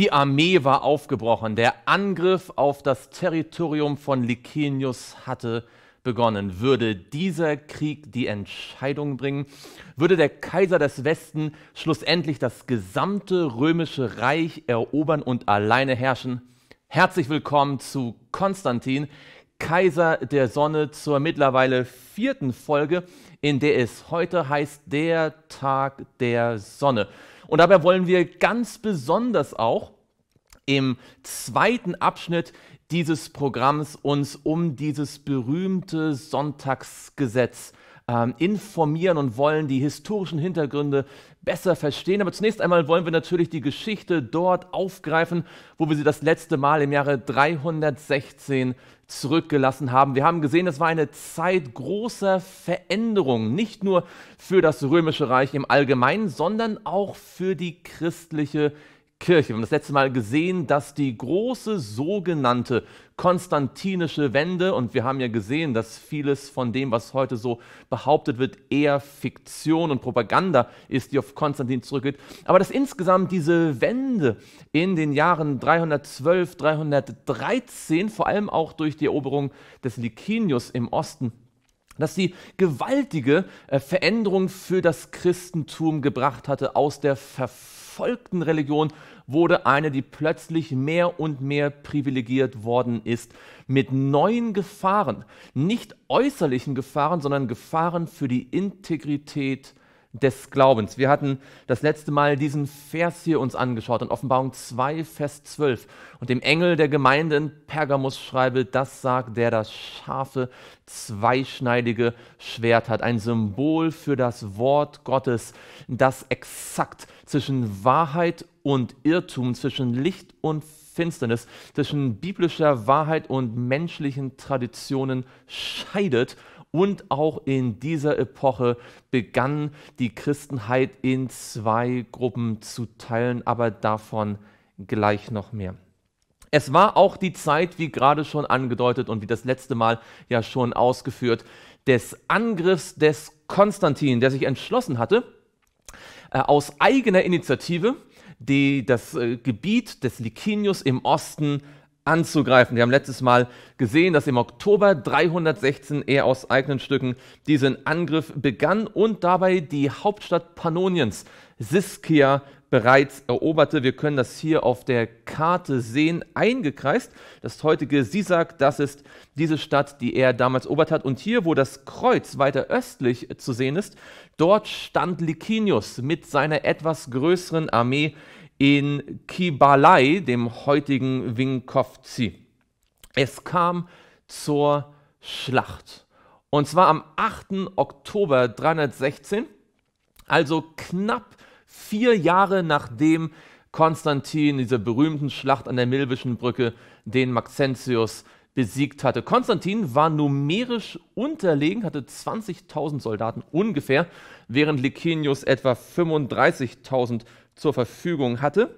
Die Armee war aufgebrochen. Der Angriff auf das Territorium von Licinius hatte begonnen. Würde dieser Krieg die Entscheidung bringen? Würde der Kaiser des Westen schlussendlich das gesamte römische Reich erobern und alleine herrschen? Herzlich willkommen zu Konstantin, Kaiser der Sonne, zur mittlerweile vierten Folge, in der es heute heißt Der Tag der Sonne. Und dabei wollen wir ganz besonders auch im zweiten Abschnitt dieses Programms uns um dieses berühmte Sonntagsgesetz ähm, informieren und wollen die historischen Hintergründe besser verstehen. Aber zunächst einmal wollen wir natürlich die Geschichte dort aufgreifen, wo wir sie das letzte Mal im Jahre 316 zurückgelassen haben. Wir haben gesehen, es war eine Zeit großer Veränderung, nicht nur für das römische Reich im Allgemeinen, sondern auch für die christliche Kirche. Wir haben das letzte Mal gesehen, dass die große sogenannte konstantinische Wende, und wir haben ja gesehen, dass vieles von dem, was heute so behauptet wird, eher Fiktion und Propaganda ist, die auf Konstantin zurückgeht, aber dass insgesamt diese Wende in den Jahren 312, 313, vor allem auch durch die Eroberung des Licinius im Osten, dass sie gewaltige äh, Veränderung für das Christentum gebracht hatte aus der Verfolgung verfolgten Religion wurde eine, die plötzlich mehr und mehr privilegiert worden ist, mit neuen Gefahren, nicht äußerlichen Gefahren, sondern Gefahren für die Integrität des Glaubens. Wir hatten das letzte Mal diesen Vers hier uns angeschaut in Offenbarung 2, Vers 12. Und dem Engel der Gemeinde in Pergamus schreibe, das sagt der, das scharfe, zweischneidige Schwert hat. Ein Symbol für das Wort Gottes, das exakt zwischen Wahrheit und Irrtum, zwischen Licht und Finsternis, zwischen biblischer Wahrheit und menschlichen Traditionen scheidet und auch in dieser Epoche begann die Christenheit in zwei Gruppen zu teilen, aber davon gleich noch mehr. Es war auch die Zeit, wie gerade schon angedeutet und wie das letzte Mal ja schon ausgeführt, des Angriffs des Konstantin, der sich entschlossen hatte, äh, aus eigener Initiative die, das äh, Gebiet des Licinius im Osten anzugreifen. Wir haben letztes Mal gesehen, dass im Oktober 316 er aus eigenen Stücken diesen Angriff begann und dabei die Hauptstadt Pannoniens, Siskia, bereits eroberte. Wir können das hier auf der Karte sehen, eingekreist. Das heutige Sisak, das ist diese Stadt, die er damals erobert hat. Und hier, wo das Kreuz weiter östlich zu sehen ist, dort stand Licinius mit seiner etwas größeren Armee in Kibalai, dem heutigen Winkovci. Es kam zur Schlacht. Und zwar am 8. Oktober 316, also knapp vier Jahre nachdem Konstantin dieser berühmten Schlacht an der Milvischen Brücke den Maxentius besiegt hatte. Konstantin war numerisch unterlegen, hatte 20.000 Soldaten ungefähr, während Licinius etwa 35.000 zur Verfügung hatte.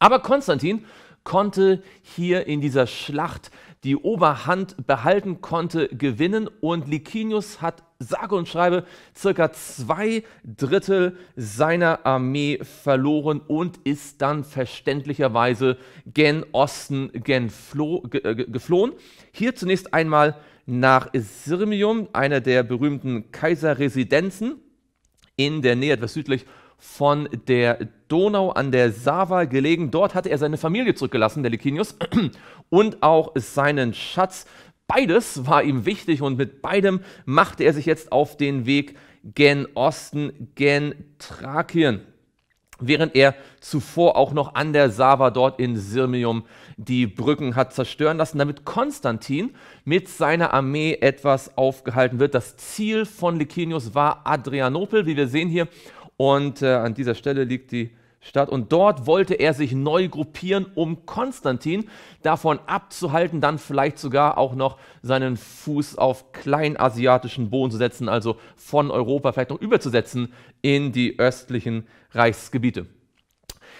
Aber Konstantin konnte hier in dieser Schlacht die Oberhand behalten, konnte gewinnen und Licinius hat sage und schreibe circa zwei Drittel seiner Armee verloren und ist dann verständlicherweise gen Osten gen Flo, ge, äh, geflohen. Hier zunächst einmal nach Sirmium, einer der berühmten Kaiserresidenzen in der Nähe etwas südlich von der Donau an der Sava gelegen. Dort hatte er seine Familie zurückgelassen, der Licinius, und auch seinen Schatz. Beides war ihm wichtig und mit beidem machte er sich jetzt auf den Weg gen Osten, gen Thrakien während er zuvor auch noch an der Sava dort in Sirmium die Brücken hat zerstören lassen, damit Konstantin mit seiner Armee etwas aufgehalten wird. Das Ziel von Licinius war Adrianopel, wie wir sehen hier und äh, an dieser Stelle liegt die Stadt. Und dort wollte er sich neu gruppieren, um Konstantin davon abzuhalten, dann vielleicht sogar auch noch seinen Fuß auf kleinasiatischen Boden zu setzen, also von Europa vielleicht noch überzusetzen in die östlichen Reichsgebiete.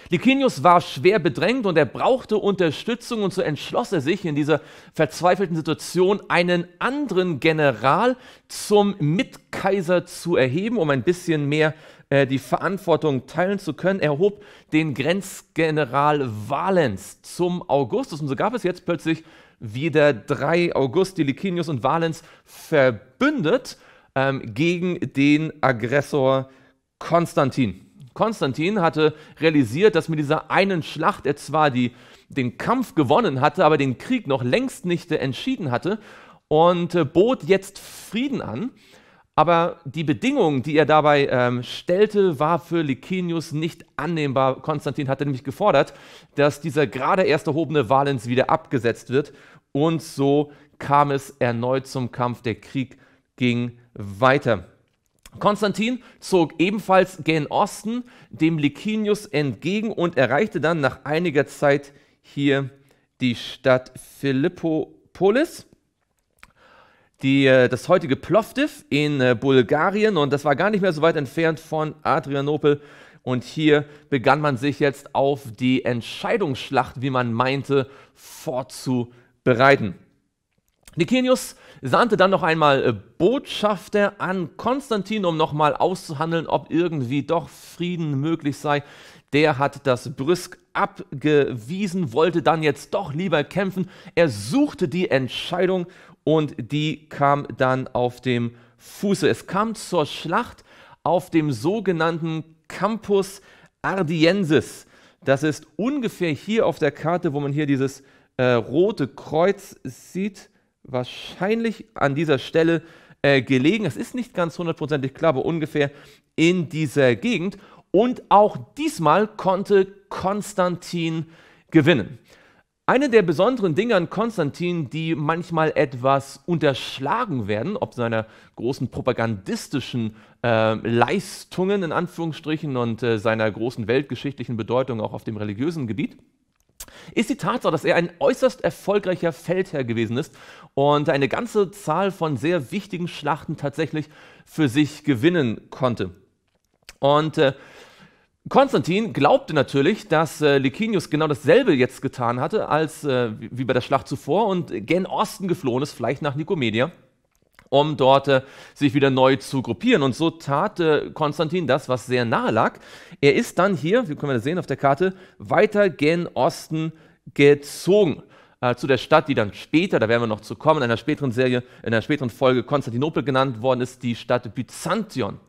Licinius war schwer bedrängt und er brauchte Unterstützung und so entschloss er sich in dieser verzweifelten Situation, einen anderen General zum Mitkaiser zu erheben, um ein bisschen mehr äh, die Verantwortung teilen zu können, erhob den Grenzgeneral Valens zum Augustus. Und so gab es jetzt plötzlich wieder drei Augusti, Licinius und Valens verbündet ähm, gegen den Aggressor Konstantin. Konstantin hatte realisiert, dass mit dieser einen Schlacht er zwar die, den Kampf gewonnen hatte, aber den Krieg noch längst nicht entschieden hatte und äh, bot jetzt Frieden an. Aber die Bedingung, die er dabei ähm, stellte, war für Licinius nicht annehmbar. Konstantin hatte nämlich gefordert, dass dieser gerade erst erhobene Valens wieder abgesetzt wird. Und so kam es erneut zum Kampf. Der Krieg ging weiter. Konstantin zog ebenfalls gen Osten dem Licinius entgegen und erreichte dann nach einiger Zeit hier die Stadt Philippopolis die, äh, das heutige Plovdiv in äh, Bulgarien und das war gar nicht mehr so weit entfernt von Adrianopel. Und hier begann man sich jetzt auf die Entscheidungsschlacht, wie man meinte, vorzubereiten. Nikinius sandte dann noch einmal äh, Botschafter an Konstantin, um nochmal auszuhandeln, ob irgendwie doch Frieden möglich sei. Der hat das brüsk abgewiesen, wollte dann jetzt doch lieber kämpfen. Er suchte die Entscheidung und die kam dann auf dem Fuße. Es kam zur Schlacht auf dem sogenannten Campus Ardiensis. Das ist ungefähr hier auf der Karte, wo man hier dieses äh, rote Kreuz sieht, wahrscheinlich an dieser Stelle äh, gelegen. Es ist nicht ganz hundertprozentig klar, aber ungefähr in dieser Gegend. Und auch diesmal konnte Konstantin gewinnen. Eine der besonderen Dinge an Konstantin, die manchmal etwas unterschlagen werden, ob seiner großen propagandistischen äh, Leistungen in Anführungsstrichen und äh, seiner großen weltgeschichtlichen Bedeutung auch auf dem religiösen Gebiet, ist die Tatsache, dass er ein äußerst erfolgreicher Feldherr gewesen ist und eine ganze Zahl von sehr wichtigen Schlachten tatsächlich für sich gewinnen konnte. Und äh, Konstantin glaubte natürlich, dass äh, Licinius genau dasselbe jetzt getan hatte, als äh, wie bei der Schlacht zuvor und gen Osten geflohen ist, vielleicht nach Nikomedia, um dort äh, sich wieder neu zu gruppieren. Und so tat äh, Konstantin das, was sehr nahe lag. Er ist dann hier, wie können wir das sehen auf der Karte, weiter gen Osten gezogen äh, zu der Stadt, die dann später, da werden wir noch zu kommen, in einer späteren Serie, in einer späteren Folge Konstantinopel genannt worden ist, die Stadt Byzantion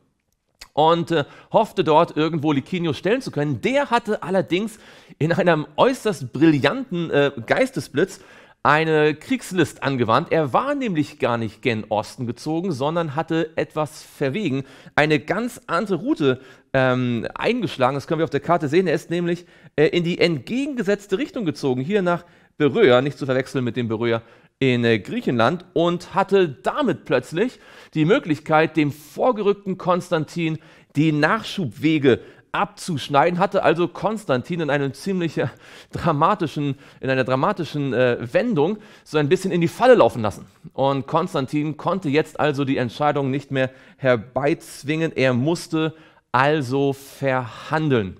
und äh, hoffte dort irgendwo Licinius stellen zu können. Der hatte allerdings in einem äußerst brillanten äh, Geistesblitz eine Kriegslist angewandt. Er war nämlich gar nicht gen Osten gezogen, sondern hatte etwas verwegen, eine ganz andere Route ähm, eingeschlagen. Das können wir auf der Karte sehen. Er ist nämlich äh, in die entgegengesetzte Richtung gezogen, hier nach Beröa, nicht zu verwechseln mit dem Beröa in äh, Griechenland und hatte damit plötzlich die Möglichkeit, dem vorgerückten Konstantin die Nachschubwege abzuschneiden, hatte also Konstantin in einem ziemlich äh, dramatischen, in einer dramatischen äh, Wendung so ein bisschen in die Falle laufen lassen. Und Konstantin konnte jetzt also die Entscheidung nicht mehr herbeizwingen, er musste also verhandeln.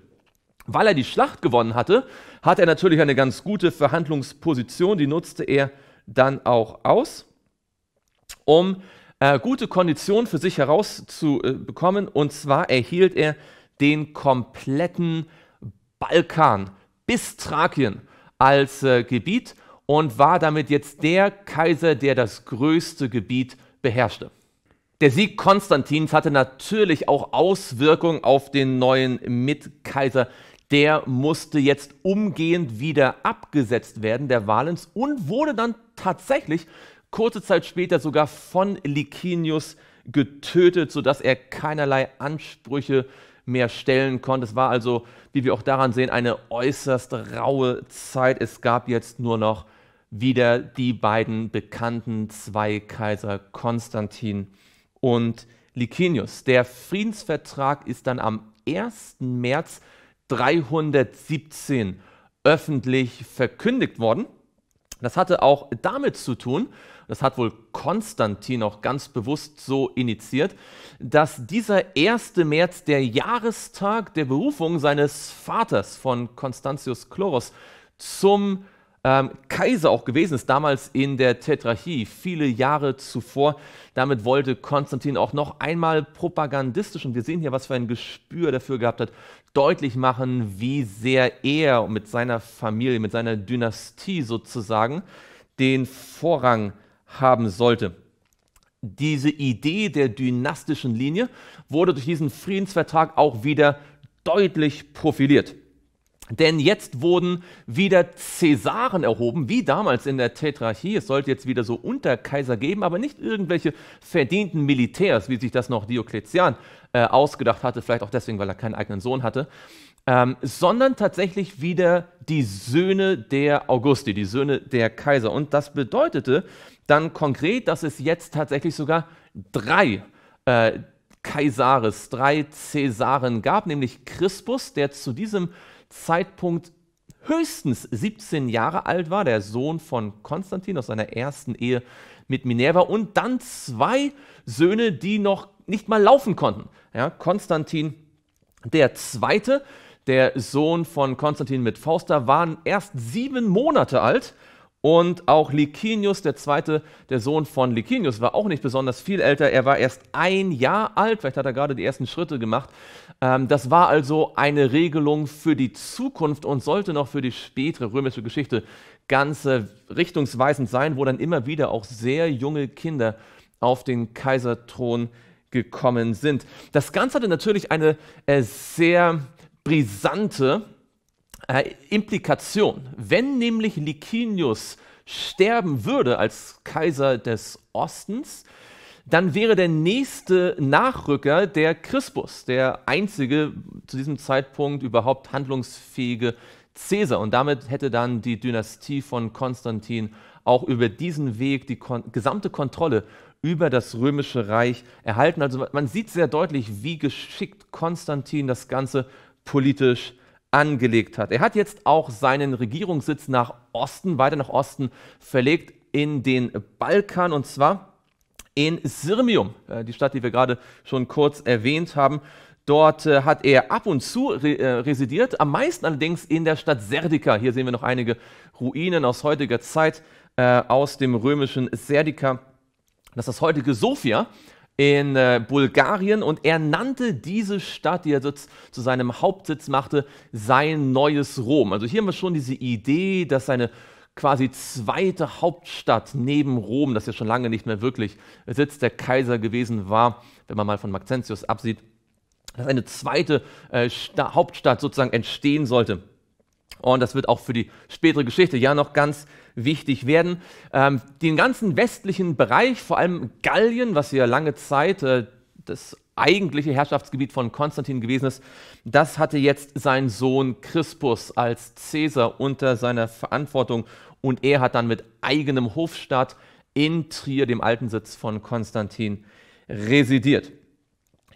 Weil er die Schlacht gewonnen hatte, hatte er natürlich eine ganz gute Verhandlungsposition, die nutzte er dann auch aus, um äh, gute Konditionen für sich herauszubekommen. Äh, und zwar erhielt er den kompletten Balkan bis Thrakien als äh, Gebiet und war damit jetzt der Kaiser, der das größte Gebiet beherrschte. Der Sieg Konstantins hatte natürlich auch Auswirkungen auf den neuen Mitkaiser der musste jetzt umgehend wieder abgesetzt werden, der Valens, und wurde dann tatsächlich kurze Zeit später sogar von Licinius getötet, sodass er keinerlei Ansprüche mehr stellen konnte. Es war also, wie wir auch daran sehen, eine äußerst raue Zeit. Es gab jetzt nur noch wieder die beiden bekannten zwei Kaiser, Konstantin und Licinius. Der Friedensvertrag ist dann am 1. März 317 öffentlich verkündigt worden. Das hatte auch damit zu tun, das hat wohl Konstantin auch ganz bewusst so initiiert, dass dieser 1. März der Jahrestag der Berufung seines Vaters von Konstantius Chloros zum ähm, Kaiser auch gewesen ist, damals in der Tetrarchie, viele Jahre zuvor. Damit wollte Konstantin auch noch einmal propagandistisch, und wir sehen hier, was für ein Gespür dafür gehabt hat, deutlich machen, wie sehr er mit seiner Familie, mit seiner Dynastie sozusagen den Vorrang haben sollte. Diese Idee der dynastischen Linie wurde durch diesen Friedensvertrag auch wieder deutlich profiliert. Denn jetzt wurden wieder Cäsaren erhoben, wie damals in der Tetrarchie. Es sollte jetzt wieder so Unterkaiser geben, aber nicht irgendwelche verdienten Militärs, wie sich das noch Diokletian äh, ausgedacht hatte, vielleicht auch deswegen, weil er keinen eigenen Sohn hatte, ähm, sondern tatsächlich wieder die Söhne der Augusti, die Söhne der Kaiser. Und das bedeutete dann konkret, dass es jetzt tatsächlich sogar drei äh, Kaisares, drei Cäsaren gab, nämlich Crispus, der zu diesem Zeitpunkt höchstens 17 Jahre alt war, der Sohn von Konstantin aus seiner ersten Ehe mit Minerva und dann zwei Söhne, die noch nicht mal laufen konnten. Ja, Konstantin der Zweite, der Sohn von Konstantin mit Fausta, war erst sieben Monate alt. Und auch Licinius, der zweite, der Sohn von Licinius, war auch nicht besonders viel älter. Er war erst ein Jahr alt, vielleicht hat er gerade die ersten Schritte gemacht. Ähm, das war also eine Regelung für die Zukunft und sollte noch für die spätere römische Geschichte ganz äh, richtungsweisend sein, wo dann immer wieder auch sehr junge Kinder auf den Kaiserthron gekommen sind. Das Ganze hatte natürlich eine äh, sehr brisante äh, Implikation. Wenn nämlich Licinius sterben würde als Kaiser des Ostens, dann wäre der nächste Nachrücker der Crispus, der einzige zu diesem Zeitpunkt überhaupt handlungsfähige Cäsar. Und damit hätte dann die Dynastie von Konstantin auch über diesen Weg die kon gesamte Kontrolle über das römische Reich erhalten. Also man sieht sehr deutlich, wie geschickt Konstantin das Ganze politisch angelegt hat. Er hat jetzt auch seinen Regierungssitz nach Osten, weiter nach Osten verlegt, in den Balkan und zwar in Sirmium, äh, die Stadt, die wir gerade schon kurz erwähnt haben. Dort äh, hat er ab und zu re äh, residiert, am meisten allerdings in der Stadt Serdica. Hier sehen wir noch einige Ruinen aus heutiger Zeit äh, aus dem römischen Serdica das ist das heutige Sofia in äh, Bulgarien und er nannte diese Stadt, die er zu seinem Hauptsitz machte, sein neues Rom. Also hier haben wir schon diese Idee, dass seine quasi zweite Hauptstadt neben Rom, das ja schon lange nicht mehr wirklich Sitz der Kaiser gewesen war, wenn man mal von Maxentius absieht, dass eine zweite äh, Hauptstadt sozusagen entstehen sollte. Und das wird auch für die spätere Geschichte ja noch ganz wichtig werden. Ähm, den ganzen westlichen Bereich, vor allem Gallien, was ja lange Zeit äh, das eigentliche Herrschaftsgebiet von Konstantin gewesen ist, das hatte jetzt sein Sohn Crispus als Cäsar unter seiner Verantwortung und er hat dann mit eigenem Hofstaat in Trier, dem alten Sitz von Konstantin, residiert.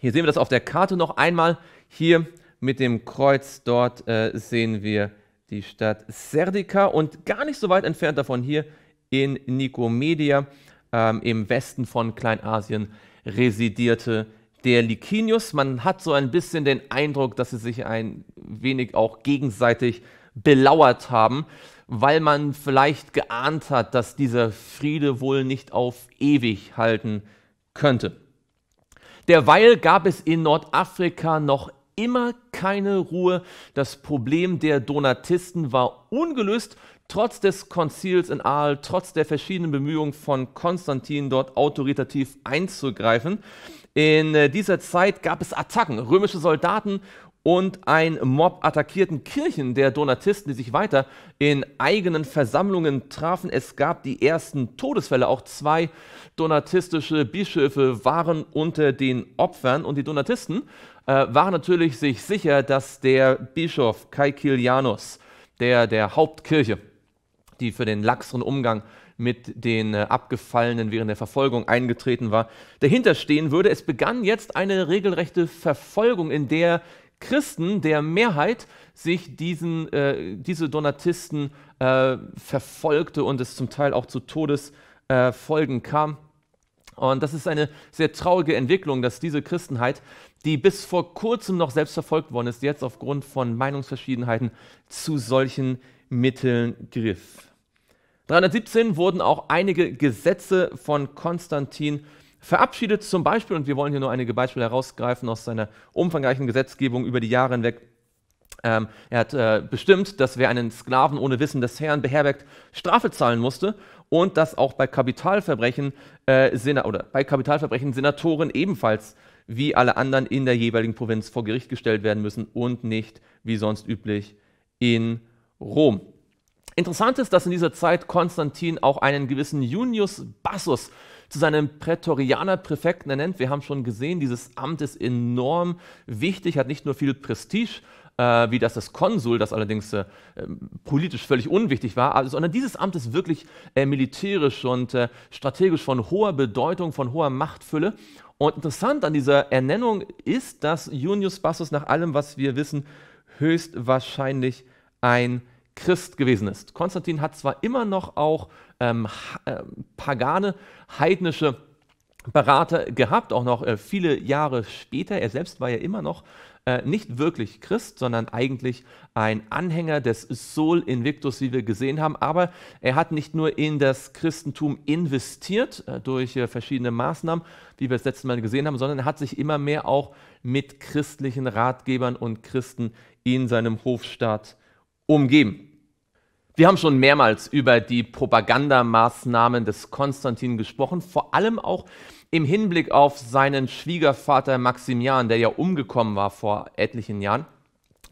Hier sehen wir das auf der Karte noch einmal. Hier mit dem Kreuz dort äh, sehen wir die Stadt Serdica und gar nicht so weit entfernt davon hier in Nikomedia ähm, im Westen von Kleinasien residierte der Licinius. Man hat so ein bisschen den Eindruck, dass sie sich ein wenig auch gegenseitig belauert haben, weil man vielleicht geahnt hat, dass dieser Friede wohl nicht auf ewig halten könnte. Derweil gab es in Nordafrika noch immer keine Ruhe. Das Problem der Donatisten war ungelöst, trotz des Konzils in Aal, trotz der verschiedenen Bemühungen von Konstantin, dort autoritativ einzugreifen. In äh, dieser Zeit gab es Attacken. Römische Soldaten und ein Mob attackierten Kirchen der Donatisten, die sich weiter in eigenen Versammlungen trafen. Es gab die ersten Todesfälle. Auch zwei donatistische Bischöfe waren unter den Opfern. Und die Donatisten äh, waren natürlich sich sicher, dass der Bischof Kaikilianus, der der Hauptkirche, die für den laxeren Umgang mit den äh, Abgefallenen während der Verfolgung eingetreten war, dahinter stehen würde. Es begann jetzt eine regelrechte Verfolgung, in der Christen der Mehrheit sich diesen, äh, diese Donatisten äh, verfolgte und es zum Teil auch zu Todesfolgen äh, kam. Und das ist eine sehr traurige Entwicklung, dass diese Christenheit die bis vor kurzem noch selbst verfolgt worden ist, jetzt aufgrund von Meinungsverschiedenheiten zu solchen Mitteln griff. 317 wurden auch einige Gesetze von Konstantin verabschiedet, zum Beispiel, und wir wollen hier nur einige Beispiele herausgreifen aus seiner umfangreichen Gesetzgebung über die Jahre hinweg. Ähm, er hat äh, bestimmt, dass wer einen Sklaven ohne Wissen des Herrn beherbergt, Strafe zahlen musste und dass auch bei Kapitalverbrechen, äh, Sena oder bei Kapitalverbrechen Senatoren ebenfalls wie alle anderen in der jeweiligen Provinz vor Gericht gestellt werden müssen und nicht, wie sonst üblich, in Rom. Interessant ist, dass in dieser Zeit Konstantin auch einen gewissen Junius Bassus zu seinem Prätorianerpräfekten ernennt. Wir haben schon gesehen, dieses Amt ist enorm wichtig, hat nicht nur viel Prestige, äh, wie das des Konsul, das allerdings äh, politisch völlig unwichtig war, also, sondern dieses Amt ist wirklich äh, militärisch und äh, strategisch von hoher Bedeutung, von hoher Machtfülle. Und interessant an dieser Ernennung ist, dass Junius Bassus nach allem, was wir wissen, höchstwahrscheinlich ein Christ gewesen ist. Konstantin hat zwar immer noch auch ähm, äh, pagane, heidnische Berater gehabt, auch noch äh, viele Jahre später. Er selbst war ja immer noch äh, nicht wirklich Christ, sondern eigentlich ein Anhänger des Sol Invictus, wie wir gesehen haben. Aber er hat nicht nur in das Christentum investiert äh, durch äh, verschiedene Maßnahmen, wie wir das letzte Mal gesehen haben, sondern er hat sich immer mehr auch mit christlichen Ratgebern und Christen in seinem Hofstaat umgeben. Wir haben schon mehrmals über die Propagandamaßnahmen des Konstantin gesprochen, vor allem auch im Hinblick auf seinen Schwiegervater Maximian, der ja umgekommen war vor etlichen Jahren,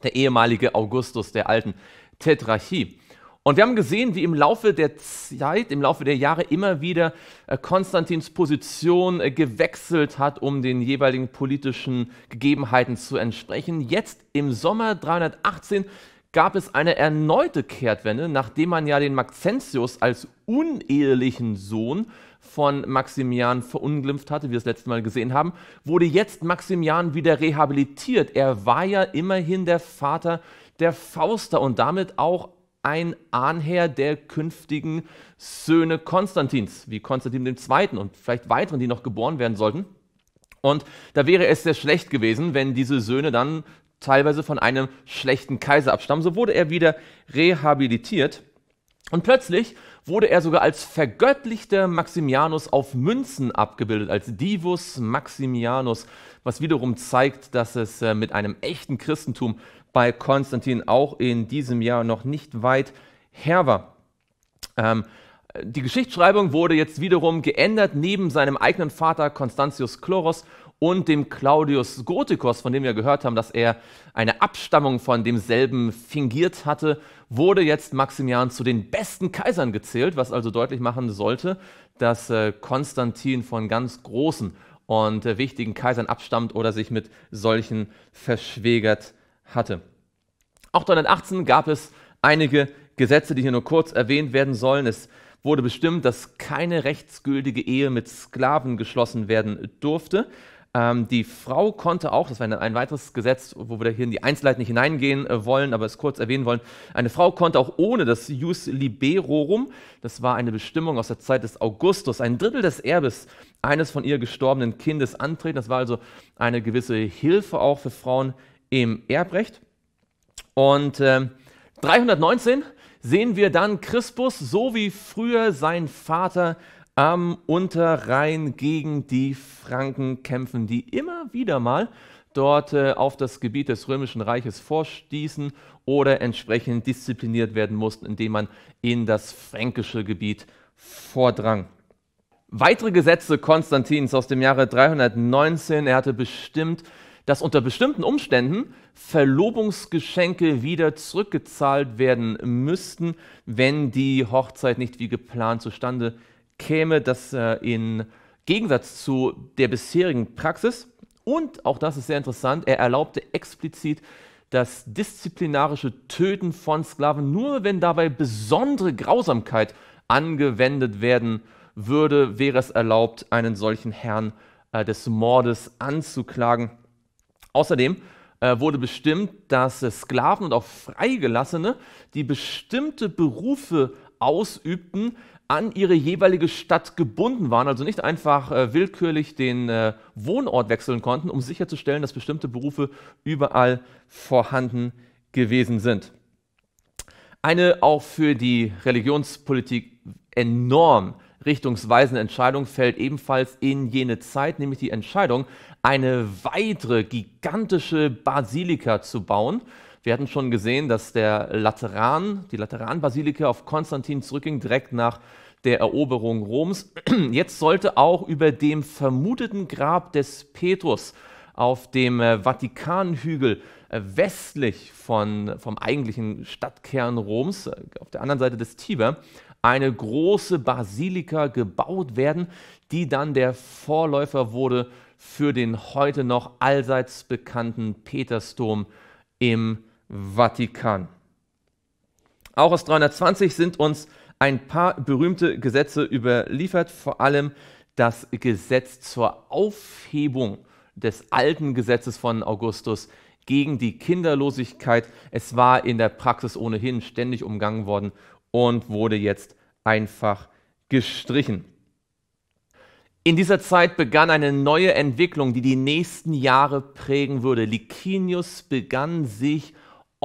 der ehemalige Augustus der alten Tetrarchie. Und wir haben gesehen, wie im Laufe der Zeit, im Laufe der Jahre immer wieder äh, Konstantins Position äh, gewechselt hat, um den jeweiligen politischen Gegebenheiten zu entsprechen. Jetzt im Sommer 318 gab es eine erneute Kehrtwende, nachdem man ja den Maxentius als unehelichen Sohn von Maximian verunglimpft hatte, wie wir es letztes Mal gesehen haben, wurde jetzt Maximian wieder rehabilitiert. Er war ja immerhin der Vater der Fauster und damit auch ein Ahnherr der künftigen Söhne Konstantins, wie Konstantin II. und vielleicht weiteren, die noch geboren werden sollten. Und da wäre es sehr schlecht gewesen, wenn diese Söhne dann teilweise von einem schlechten Kaiser abstammen. So wurde er wieder rehabilitiert. Und plötzlich wurde er sogar als vergöttlichter Maximianus auf Münzen abgebildet, als Divus Maximianus, was wiederum zeigt, dass es äh, mit einem echten Christentum bei Konstantin auch in diesem Jahr noch nicht weit her war. Ähm, die Geschichtsschreibung wurde jetzt wiederum geändert neben seinem eigenen Vater Constantius Chloros und dem Claudius Gothicos, von dem wir gehört haben, dass er eine Abstammung von demselben fingiert hatte, wurde jetzt Maximian zu den besten Kaisern gezählt, was also deutlich machen sollte, dass äh, Konstantin von ganz großen und äh, wichtigen Kaisern abstammt oder sich mit solchen verschwägert hatte. Auch 318 gab es einige Gesetze, die hier nur kurz erwähnt werden sollen. Es wurde bestimmt, dass keine rechtsgültige Ehe mit Sklaven geschlossen werden durfte. Ähm, die Frau konnte auch, das war ein weiteres Gesetz, wo wir hier in die Einzelheiten nicht hineingehen äh, wollen, aber es kurz erwähnen wollen, eine Frau konnte auch ohne das Jus Liberorum, das war eine Bestimmung aus der Zeit des Augustus, ein Drittel des Erbes eines von ihr gestorbenen Kindes antreten. Das war also eine gewisse Hilfe auch für Frauen im Erbrecht. Und äh, 319 sehen wir dann Christus, so wie früher sein Vater, am Unterrhein gegen die Franken kämpfen, die immer wieder mal dort äh, auf das Gebiet des Römischen Reiches vorstießen oder entsprechend diszipliniert werden mussten, indem man in das fränkische Gebiet vordrang. Weitere Gesetze Konstantins aus dem Jahre 319, er hatte bestimmt, dass unter bestimmten Umständen Verlobungsgeschenke wieder zurückgezahlt werden müssten, wenn die Hochzeit nicht wie geplant zustande käme, das äh, in Gegensatz zu der bisherigen Praxis, und auch das ist sehr interessant, er erlaubte explizit das disziplinarische Töten von Sklaven, nur wenn dabei besondere Grausamkeit angewendet werden würde, wäre es erlaubt, einen solchen Herrn äh, des Mordes anzuklagen. Außerdem äh, wurde bestimmt, dass äh, Sklaven und auch Freigelassene, die bestimmte Berufe ausübten, an ihre jeweilige Stadt gebunden waren, also nicht einfach äh, willkürlich den äh, Wohnort wechseln konnten, um sicherzustellen, dass bestimmte Berufe überall vorhanden gewesen sind. Eine auch für die Religionspolitik enorm richtungsweisende Entscheidung fällt ebenfalls in jene Zeit, nämlich die Entscheidung, eine weitere gigantische Basilika zu bauen wir hatten schon gesehen, dass der Lateran, die Lateranbasilika auf Konstantin zurückging, direkt nach der Eroberung Roms. Jetzt sollte auch über dem vermuteten Grab des Petrus auf dem äh, Vatikanhügel äh, westlich von, vom eigentlichen Stadtkern Roms, äh, auf der anderen Seite des Tiber, eine große Basilika gebaut werden, die dann der Vorläufer wurde für den heute noch allseits bekannten Petersdom im Vatikan. Auch aus 320 sind uns ein paar berühmte Gesetze überliefert, vor allem das Gesetz zur Aufhebung des alten Gesetzes von Augustus gegen die Kinderlosigkeit. Es war in der Praxis ohnehin ständig umgangen worden und wurde jetzt einfach gestrichen. In dieser Zeit begann eine neue Entwicklung, die die nächsten Jahre prägen würde. Licinius begann sich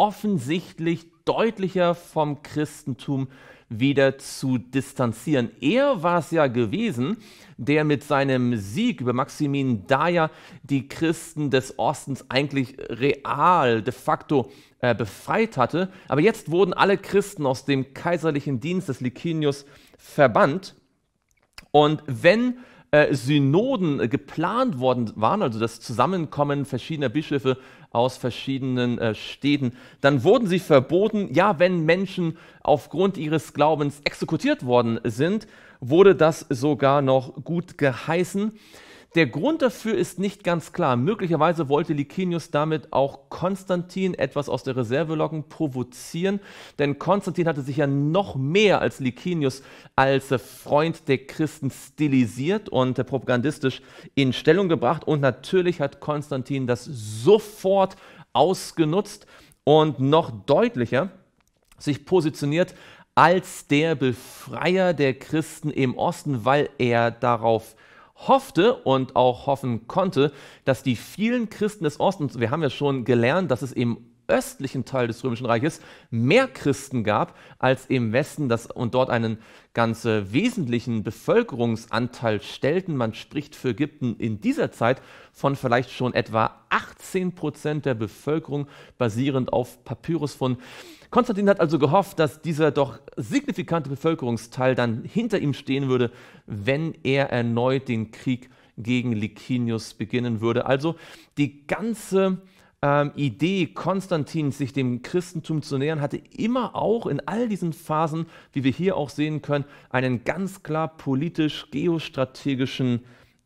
offensichtlich deutlicher vom Christentum wieder zu distanzieren. Er war es ja gewesen, der mit seinem Sieg über Maximin Daya die Christen des Ostens eigentlich real, de facto äh, befreit hatte. Aber jetzt wurden alle Christen aus dem kaiserlichen Dienst des Licinius verbannt. Und wenn äh, Synoden äh, geplant worden waren, also das Zusammenkommen verschiedener Bischöfe aus verschiedenen äh, Städten, dann wurden sie verboten. Ja, wenn Menschen aufgrund ihres Glaubens exekutiert worden sind, wurde das sogar noch gut geheißen. Der Grund dafür ist nicht ganz klar. Möglicherweise wollte Licinius damit auch Konstantin etwas aus der Reserve locken, provozieren, denn Konstantin hatte sich ja noch mehr als Licinius als Freund der Christen stilisiert und propagandistisch in Stellung gebracht und natürlich hat Konstantin das sofort ausgenutzt und noch deutlicher sich positioniert als der Befreier der Christen im Osten, weil er darauf äh, hoffte und auch hoffen konnte, dass die vielen Christen des Ostens, wir haben ja schon gelernt, dass es im östlichen Teil des Römischen Reiches mehr Christen gab als im Westen das, und dort einen ganz äh, wesentlichen Bevölkerungsanteil stellten. Man spricht für Ägypten in dieser Zeit von vielleicht schon etwa 18 Prozent der Bevölkerung basierend auf Papyrus von Konstantin hat also gehofft, dass dieser doch signifikante Bevölkerungsteil dann hinter ihm stehen würde, wenn er erneut den Krieg gegen Licinius beginnen würde. Also die ganze ähm, Idee Konstantins, sich dem Christentum zu nähern, hatte immer auch in all diesen Phasen, wie wir hier auch sehen können, einen ganz klar politisch-geostrategischen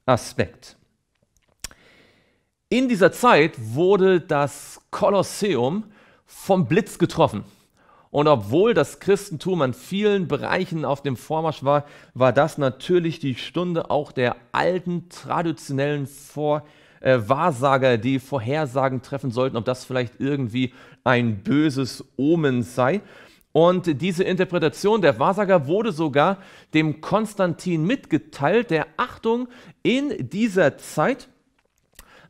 Aspekt. In dieser Zeit wurde das Kolosseum vom Blitz getroffen. Und obwohl das Christentum an vielen Bereichen auf dem Vormarsch war, war das natürlich die Stunde auch der alten traditionellen Vor äh, Wahrsager, die Vorhersagen treffen sollten, ob das vielleicht irgendwie ein böses Omen sei. Und diese Interpretation der Wahrsager wurde sogar dem Konstantin mitgeteilt, der Achtung in dieser Zeit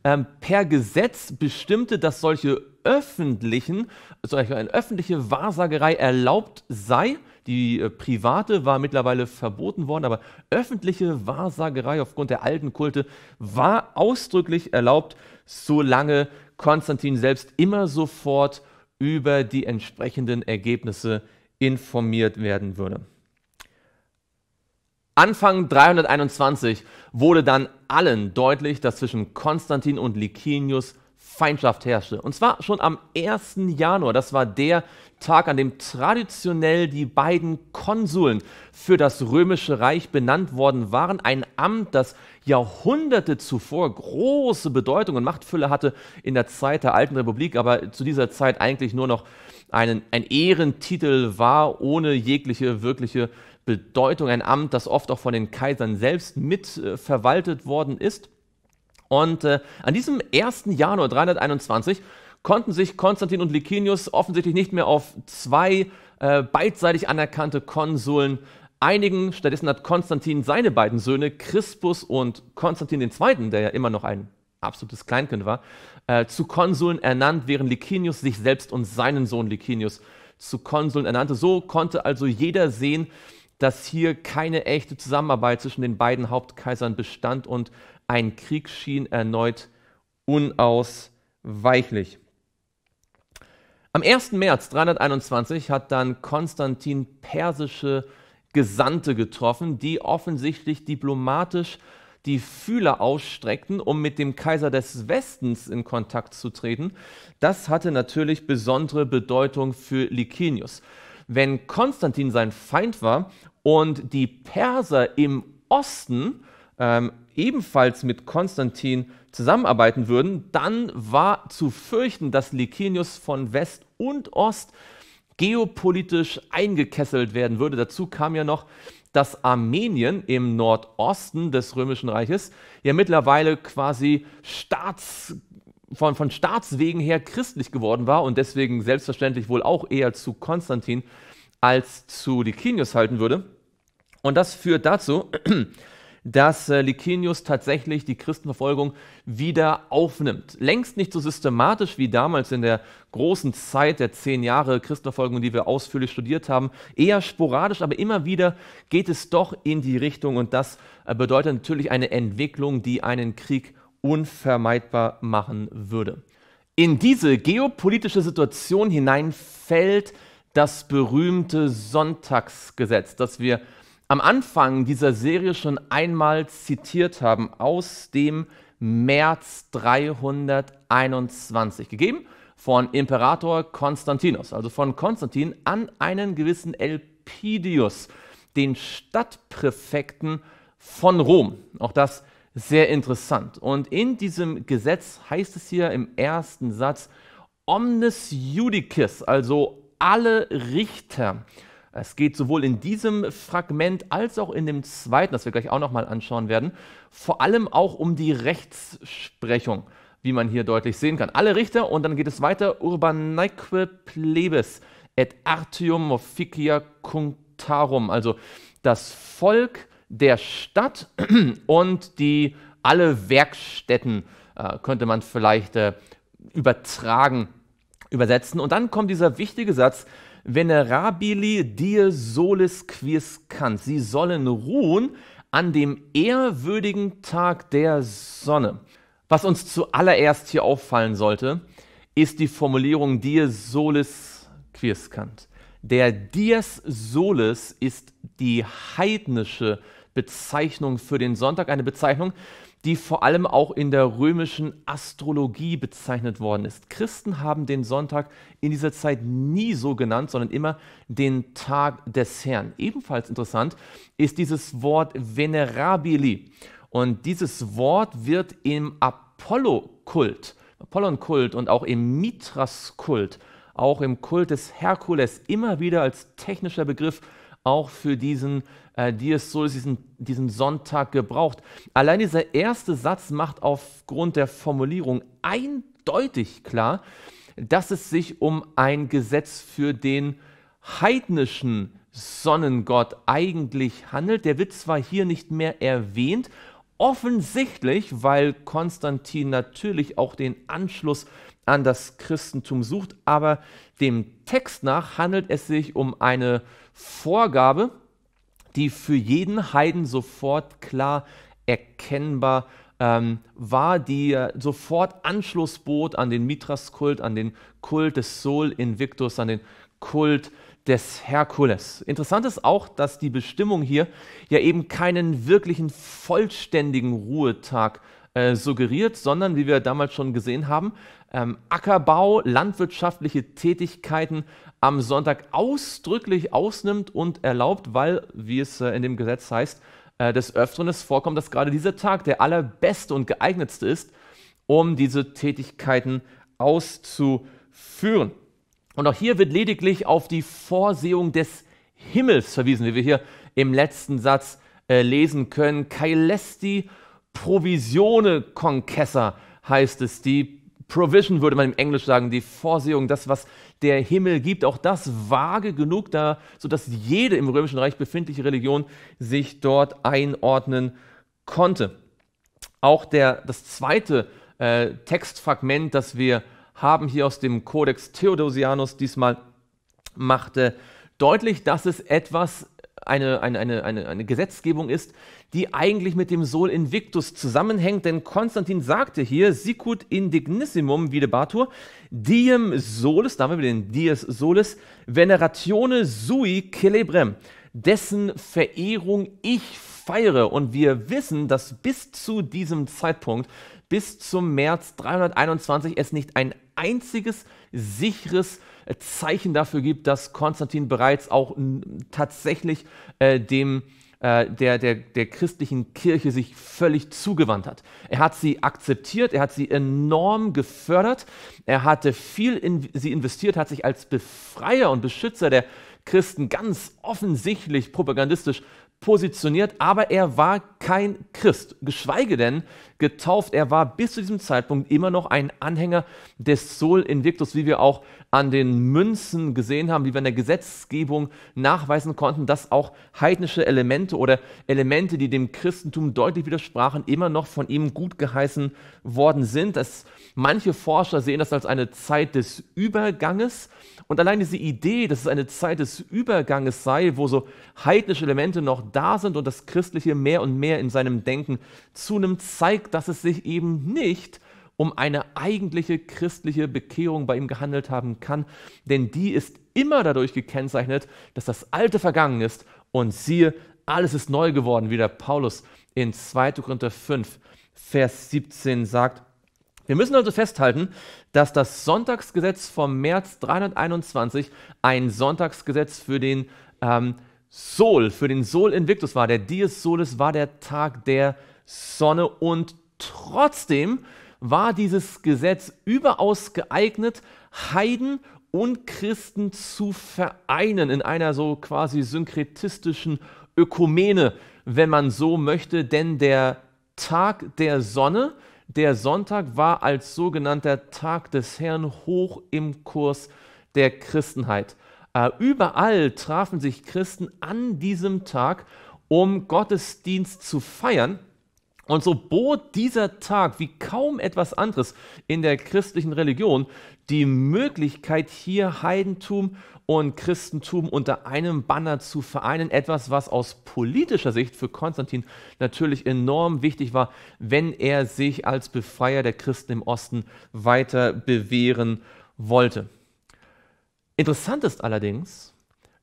ähm, per Gesetz bestimmte, dass solche öffentlichen, also eine öffentliche Wahrsagerei erlaubt sei. Die äh, private war mittlerweile verboten worden, aber öffentliche Wahrsagerei aufgrund der alten Kulte war ausdrücklich erlaubt, solange Konstantin selbst immer sofort über die entsprechenden Ergebnisse informiert werden würde. Anfang 321 wurde dann allen deutlich, dass zwischen Konstantin und Licinius Feindschaft herrschte. Und zwar schon am 1. Januar, das war der Tag, an dem traditionell die beiden Konsuln für das römische Reich benannt worden waren. Ein Amt, das Jahrhunderte zuvor große Bedeutung und Machtfülle hatte in der Zeit der Alten Republik, aber zu dieser Zeit eigentlich nur noch einen, ein Ehrentitel war, ohne jegliche wirkliche Bedeutung. Ein Amt, das oft auch von den Kaisern selbst mitverwaltet äh, worden ist. Und äh, an diesem 1. Januar 321 konnten sich Konstantin und Licinius offensichtlich nicht mehr auf zwei äh, beidseitig anerkannte Konsuln einigen. Stattdessen hat Konstantin seine beiden Söhne, Crispus und Konstantin II., der ja immer noch ein absolutes Kleinkind war, äh, zu Konsuln ernannt, während Licinius sich selbst und seinen Sohn Licinius zu Konsuln ernannte. So konnte also jeder sehen, dass hier keine echte Zusammenarbeit zwischen den beiden Hauptkaisern bestand und ein Krieg schien erneut unausweichlich. Am 1. März 321 hat dann Konstantin persische Gesandte getroffen, die offensichtlich diplomatisch die Fühler ausstreckten, um mit dem Kaiser des Westens in Kontakt zu treten. Das hatte natürlich besondere Bedeutung für Licinius. Wenn Konstantin sein Feind war und die Perser im Osten ähm, ebenfalls mit Konstantin zusammenarbeiten würden, dann war zu fürchten, dass Licinius von West und Ost geopolitisch eingekesselt werden würde. Dazu kam ja noch, dass Armenien im Nordosten des Römischen Reiches ja mittlerweile quasi Staats, von, von Staatswegen her christlich geworden war und deswegen selbstverständlich wohl auch eher zu Konstantin als zu Licinius halten würde. Und das führt dazu, dass äh, Licinius tatsächlich die Christenverfolgung wieder aufnimmt. Längst nicht so systematisch wie damals in der großen Zeit der zehn Jahre Christenverfolgung, die wir ausführlich studiert haben. Eher sporadisch, aber immer wieder geht es doch in die Richtung und das äh, bedeutet natürlich eine Entwicklung, die einen Krieg unvermeidbar machen würde. In diese geopolitische Situation hinein fällt das berühmte Sonntagsgesetz, das wir am Anfang dieser Serie schon einmal zitiert haben aus dem März 321, gegeben von Imperator Konstantinus, also von Konstantin an einen gewissen Elpidius, den Stadtpräfekten von Rom. Auch das sehr interessant. Und in diesem Gesetz heißt es hier im ersten Satz, Omnis judicis, also alle Richter es geht sowohl in diesem Fragment als auch in dem zweiten, das wir gleich auch nochmal anschauen werden, vor allem auch um die Rechtsprechung, wie man hier deutlich sehen kann. Alle Richter und dann geht es weiter, urbanaeque plebes et artium officia cunctarum, also das Volk der Stadt und die alle Werkstätten äh, könnte man vielleicht äh, übertragen, übersetzen. Und dann kommt dieser wichtige Satz, venerabili die solis quis cant. Sie sollen ruhen an dem ehrwürdigen Tag der Sonne. Was uns zuallererst hier auffallen sollte, ist die Formulierung die solis quis cant. Der Dies Solis ist die heidnische Bezeichnung für den Sonntag, eine Bezeichnung, die vor allem auch in der römischen Astrologie bezeichnet worden ist. Christen haben den Sonntag in dieser Zeit nie so genannt, sondern immer den Tag des Herrn. Ebenfalls interessant ist dieses Wort venerabili. Und dieses Wort wird im Apollo-Kult, Apollon-Kult und auch im Mithras-Kult, auch im Kult des Herkules immer wieder als technischer Begriff verwendet auch für diesen äh, Dies Solis, diesen, diesen Sonntag gebraucht. Allein dieser erste Satz macht aufgrund der Formulierung eindeutig klar, dass es sich um ein Gesetz für den heidnischen Sonnengott eigentlich handelt. Der wird zwar hier nicht mehr erwähnt, offensichtlich, weil Konstantin natürlich auch den Anschluss an das Christentum sucht, aber dem Text nach handelt es sich um eine Vorgabe, die für jeden Heiden sofort klar erkennbar ähm, war, die äh, sofort Anschluss bot an den Mithras-Kult, an den Kult des Sol Invictus, an den Kult des Herkules. Interessant ist auch, dass die Bestimmung hier ja eben keinen wirklichen vollständigen Ruhetag äh, suggeriert, sondern, wie wir damals schon gesehen haben, ähm, Ackerbau, landwirtschaftliche Tätigkeiten am Sonntag ausdrücklich ausnimmt und erlaubt, weil, wie es äh, in dem Gesetz heißt, äh, des Öfteren es vorkommt, dass gerade dieser Tag der allerbeste und geeignetste ist, um diese Tätigkeiten auszuführen. Und auch hier wird lediglich auf die Vorsehung des Himmels verwiesen, wie wir hier im letzten Satz äh, lesen können. Kailesti Provisione Concessa heißt es, die Provision würde man im Englisch sagen, die Vorsehung, das, was der Himmel gibt, auch das vage genug da, sodass jede im Römischen Reich befindliche Religion sich dort einordnen konnte. Auch der, das zweite äh, Textfragment, das wir haben hier aus dem Codex Theodosianus, diesmal machte deutlich, dass es etwas eine, eine, eine, eine, eine Gesetzgebung ist, die eigentlich mit dem Sol Invictus zusammenhängt, denn Konstantin sagte hier, sicut indignissimum videbatur, diem solis, da haben wir den dies solis, veneratione sui celebrem, dessen Verehrung ich feiere. Und wir wissen, dass bis zu diesem Zeitpunkt, bis zum März 321, es nicht ein einziges sicheres Zeichen dafür gibt, dass Konstantin bereits auch tatsächlich äh, dem äh, der, der, der christlichen Kirche sich völlig zugewandt hat. Er hat sie akzeptiert, er hat sie enorm gefördert, er hatte viel in sie investiert, hat sich als Befreier und Beschützer der Christen ganz offensichtlich propagandistisch positioniert, aber er war kein Christ, geschweige denn getauft. Er war bis zu diesem Zeitpunkt immer noch ein Anhänger des Sol Invictus, wie wir auch an den Münzen gesehen haben, wie wir in der Gesetzgebung nachweisen konnten, dass auch heidnische Elemente oder Elemente, die dem Christentum deutlich widersprachen, immer noch von ihm gut geheißen worden sind. Das, manche Forscher sehen das als eine Zeit des Überganges. Und allein diese Idee, dass es eine Zeit des Überganges sei, wo so heidnische Elemente noch da sind und das Christliche mehr und mehr in seinem Denken zunimmt, zeigt, zeigt, dass es sich eben nicht um eine eigentliche christliche Bekehrung bei ihm gehandelt haben kann, denn die ist immer dadurch gekennzeichnet, dass das Alte vergangen ist und siehe, alles ist neu geworden, wie der Paulus in 2. Korinther 5, Vers 17 sagt. Wir müssen also festhalten, dass das Sonntagsgesetz vom März 321 ein Sonntagsgesetz für den ähm, Sol, für den Sol Invictus war. Der Dies Solis war der Tag der Sonne und trotzdem war dieses Gesetz überaus geeignet, Heiden und Christen zu vereinen in einer so quasi synkretistischen Ökumene, wenn man so möchte, denn der Tag der Sonne, der Sonntag war als sogenannter Tag des Herrn hoch im Kurs der Christenheit. Äh, überall trafen sich Christen an diesem Tag, um Gottesdienst zu feiern und so bot dieser Tag wie kaum etwas anderes in der christlichen Religion die Möglichkeit, hier Heidentum und Christentum unter einem Banner zu vereinen. Etwas, was aus politischer Sicht für Konstantin natürlich enorm wichtig war, wenn er sich als Befreier der Christen im Osten weiter bewähren wollte. Interessant ist allerdings,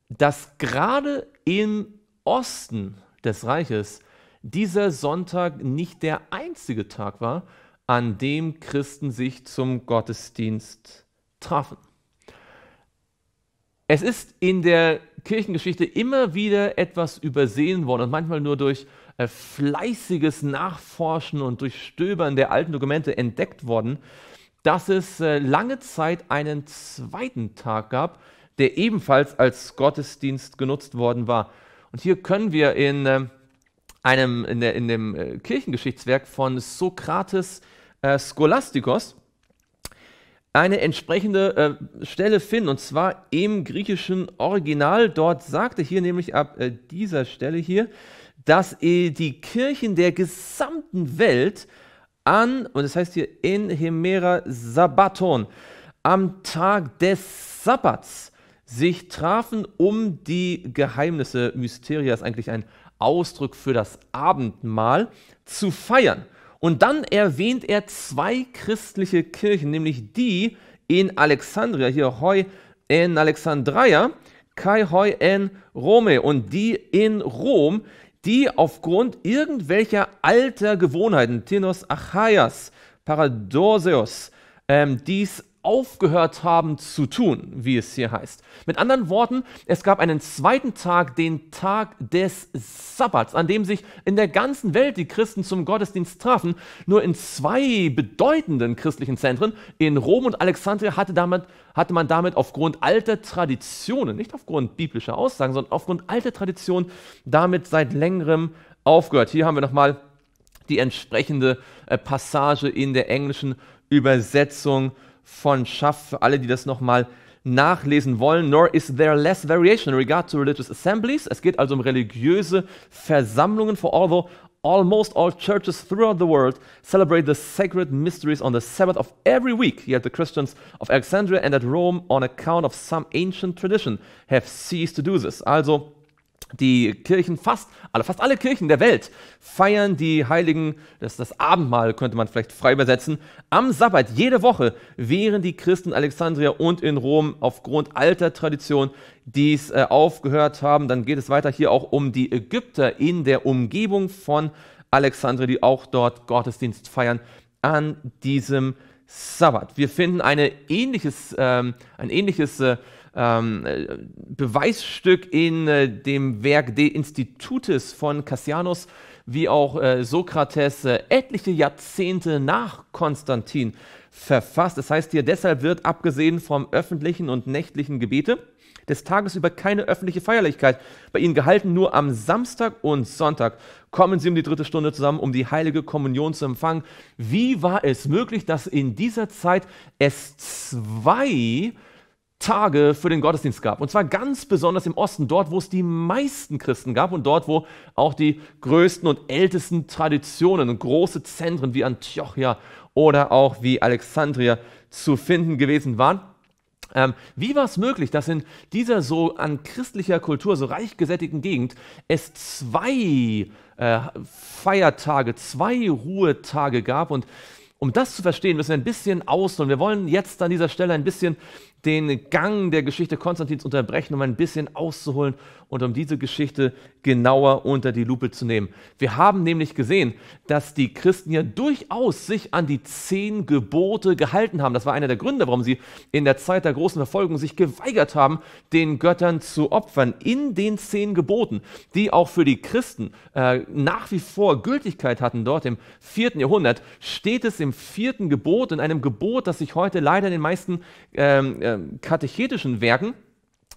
dass gerade im Osten des Reiches dieser Sonntag nicht der einzige Tag war, an dem Christen sich zum Gottesdienst trafen. Es ist in der Kirchengeschichte immer wieder etwas übersehen worden und manchmal nur durch äh, fleißiges Nachforschen und durch Stöbern der alten Dokumente entdeckt worden, dass es äh, lange Zeit einen zweiten Tag gab, der ebenfalls als Gottesdienst genutzt worden war. Und hier können wir in ähm, einem, in, der, in dem äh, Kirchengeschichtswerk von Sokrates äh, Scholastikos eine entsprechende äh, Stelle finden, und zwar im griechischen Original. Dort sagte hier nämlich ab äh, dieser Stelle hier, dass die Kirchen der gesamten Welt an, und das heißt hier in Hemera Sabbaton, am Tag des Sabbats sich trafen, um die Geheimnisse, Mysterias, eigentlich ein Ausdruck für das Abendmahl, zu feiern. Und dann erwähnt er zwei christliche Kirchen, nämlich die in Alexandria, hier Hoi en Alexandria, Kai Hoi en Rome und die in Rom, die aufgrund irgendwelcher alter Gewohnheiten, Tinos Achaias, Paradoseus, ähm, dies aufgehört haben zu tun, wie es hier heißt. Mit anderen Worten, es gab einen zweiten Tag, den Tag des Sabbats, an dem sich in der ganzen Welt die Christen zum Gottesdienst trafen. Nur in zwei bedeutenden christlichen Zentren, in Rom und Alexandria, hatte, damit, hatte man damit aufgrund alter Traditionen, nicht aufgrund biblischer Aussagen, sondern aufgrund alter Traditionen, damit seit längerem aufgehört. Hier haben wir nochmal die entsprechende äh, Passage in der englischen Übersetzung von Schaff, für alle, die das nochmal nachlesen wollen. Nor is there less variation in regard to religious assemblies. Es geht also um religiöse Versammlungen, for although almost all churches throughout the world celebrate the sacred mysteries on the Sabbath of every week, yet the Christians of Alexandria and at Rome, on account of some ancient tradition, have ceased to do this. Also, die Kirchen, fast alle, fast alle Kirchen der Welt feiern die Heiligen, das ist das Abendmahl, könnte man vielleicht frei übersetzen, am Sabbat jede Woche, während die Christen in Alexandria und in Rom aufgrund alter Tradition dies äh, aufgehört haben. Dann geht es weiter hier auch um die Ägypter in der Umgebung von Alexandria, die auch dort Gottesdienst feiern an diesem Sabbat. Sabbat. Wir finden eine ähnliches, ähm, ein ähnliches äh, ähm, äh, Beweisstück in äh, dem Werk De Institutes von Cassianus, wie auch äh, Sokrates etliche Jahrzehnte nach Konstantin verfasst. Das heißt hier, deshalb wird abgesehen vom öffentlichen und nächtlichen Gebete des Tages über keine öffentliche Feierlichkeit. Bei ihnen gehalten nur am Samstag und Sonntag kommen sie um die dritte Stunde zusammen, um die heilige Kommunion zu empfangen. Wie war es möglich, dass in dieser Zeit es zwei Tage für den Gottesdienst gab. Und zwar ganz besonders im Osten, dort, wo es die meisten Christen gab und dort, wo auch die größten und ältesten Traditionen und große Zentren wie Antiochia oder auch wie Alexandria zu finden gewesen waren. Ähm, wie war es möglich, dass in dieser so an christlicher Kultur so reich gesättigten Gegend es zwei äh, Feiertage, zwei Ruhetage gab? Und um das zu verstehen, müssen wir ein bisschen ausholen. wir wollen jetzt an dieser Stelle ein bisschen den Gang der Geschichte Konstantins unterbrechen, um ein bisschen auszuholen und um diese Geschichte genauer unter die Lupe zu nehmen. Wir haben nämlich gesehen, dass die Christen ja durchaus sich an die zehn Gebote gehalten haben. Das war einer der Gründe, warum sie in der Zeit der großen Verfolgung sich geweigert haben, den Göttern zu opfern. In den zehn Geboten, die auch für die Christen äh, nach wie vor Gültigkeit hatten, dort im vierten Jahrhundert, steht es im vierten Gebot, in einem Gebot, das sich heute leider in den meisten ähm, ähm katechetischen Werken,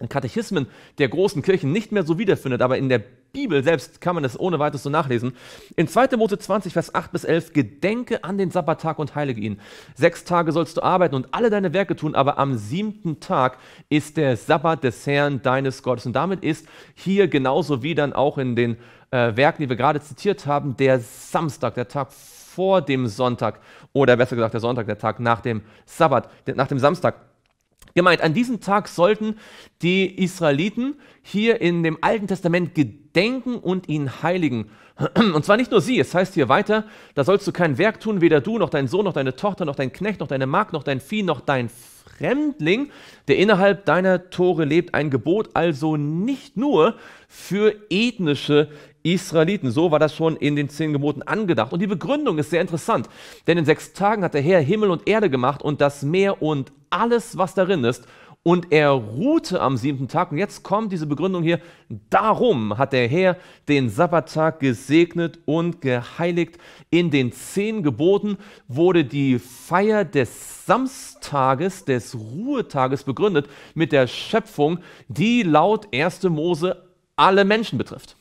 in Katechismen der großen Kirchen nicht mehr so wiederfindet, aber in der Bibel selbst kann man es ohne weiteres so nachlesen. In 2. Mose 20, Vers 8 bis 11, gedenke an den Sabbattag und heilige ihn. Sechs Tage sollst du arbeiten und alle deine Werke tun, aber am siebten Tag ist der Sabbat des Herrn, deines Gottes. Und damit ist hier genauso wie dann auch in den äh, Werken, die wir gerade zitiert haben, der Samstag, der Tag vor dem Sonntag oder besser gesagt der Sonntag, der Tag nach dem Sabbat, nach dem Samstag gemeint. An diesem Tag sollten die Israeliten hier in dem Alten Testament gedenken und ihn heiligen. Und zwar nicht nur sie, es heißt hier weiter, da sollst du kein Werk tun, weder du noch dein Sohn noch deine Tochter noch dein Knecht noch deine Magd noch dein Vieh noch dein Fremdling, der innerhalb deiner Tore lebt, ein Gebot also nicht nur für ethnische Israeliten. So war das schon in den zehn Geboten angedacht. Und die Begründung ist sehr interessant, denn in sechs Tagen hat der Herr Himmel und Erde gemacht und das Meer und alles, was darin ist. Und er ruhte am siebten Tag. Und jetzt kommt diese Begründung hier. Darum hat der Herr den Sabbattag gesegnet und geheiligt. In den zehn Geboten wurde die Feier des Samstages, des Ruhetages begründet mit der Schöpfung, die laut 1. Mose alle Menschen betrifft.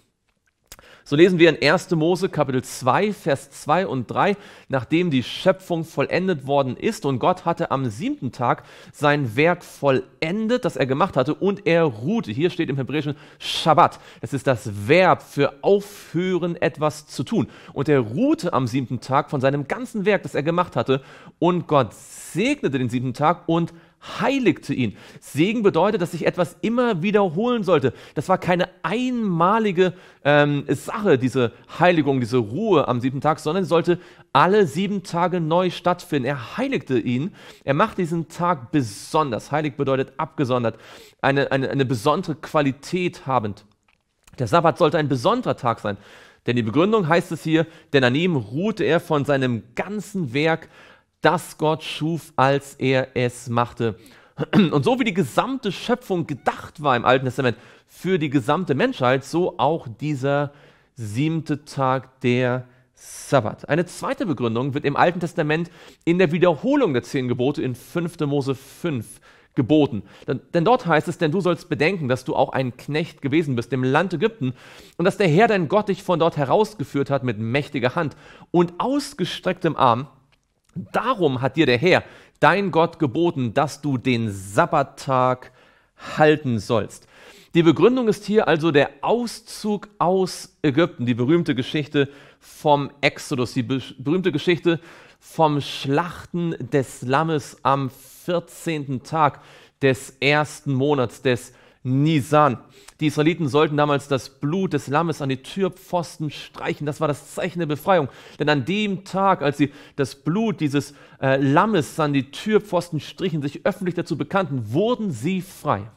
So lesen wir in 1. Mose Kapitel 2, Vers 2 und 3, nachdem die Schöpfung vollendet worden ist und Gott hatte am siebten Tag sein Werk vollendet, das er gemacht hatte, und er ruhte. Hier steht im Hebräischen Shabbat. Es ist das Verb für aufhören, etwas zu tun. Und er ruhte am siebten Tag von seinem ganzen Werk, das er gemacht hatte, und Gott segnete den siebten Tag und heiligte ihn. Segen bedeutet, dass sich etwas immer wiederholen sollte. Das war keine einmalige ähm, Sache, diese Heiligung, diese Ruhe am siebten Tag, sondern sollte alle sieben Tage neu stattfinden. Er heiligte ihn. Er macht diesen Tag besonders. Heilig bedeutet abgesondert, eine, eine, eine besondere Qualität habend. Der Sabbat sollte ein besonderer Tag sein. Denn die Begründung heißt es hier, denn an ihm ruhte er von seinem ganzen Werk, das Gott schuf, als er es machte. Und so wie die gesamte Schöpfung gedacht war im Alten Testament für die gesamte Menschheit, so auch dieser siebte Tag der Sabbat. Eine zweite Begründung wird im Alten Testament in der Wiederholung der zehn Gebote in 5. Mose 5 geboten. Denn, denn, dort heißt es, denn du sollst bedenken, dass du auch ein Knecht gewesen bist im Land Ägypten und dass der Herr dein Gott dich von dort herausgeführt hat mit mächtiger Hand und ausgestrecktem Arm Darum hat dir der Herr, dein Gott, geboten, dass du den Sabbattag halten sollst. Die Begründung ist hier also der Auszug aus Ägypten, die berühmte Geschichte vom Exodus, die berühmte Geschichte vom Schlachten des Lammes am 14. Tag des ersten Monats, des Nisan. Die Israeliten sollten damals das Blut des Lammes an die Türpfosten streichen. Das war das Zeichen der Befreiung. Denn an dem Tag, als sie das Blut dieses äh, Lammes an die Türpfosten strichen, sich öffentlich dazu bekannten, wurden sie frei.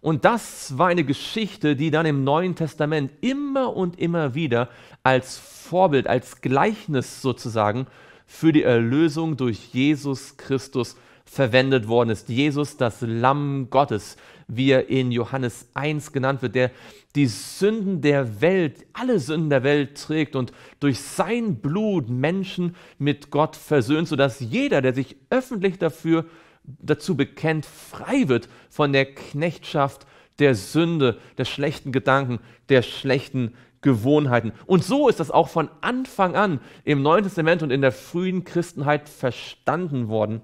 Und das war eine Geschichte, die dann im Neuen Testament immer und immer wieder als Vorbild, als Gleichnis sozusagen für die Erlösung durch Jesus Christus verwendet worden ist. Jesus, das Lamm Gottes, wie er in Johannes 1 genannt wird, der die Sünden der Welt, alle Sünden der Welt trägt und durch sein Blut Menschen mit Gott versöhnt, sodass jeder, der sich öffentlich dafür dazu bekennt, frei wird von der Knechtschaft der Sünde, der schlechten Gedanken, der schlechten Gewohnheiten. Und so ist das auch von Anfang an im Neuen Testament und in der frühen Christenheit verstanden worden.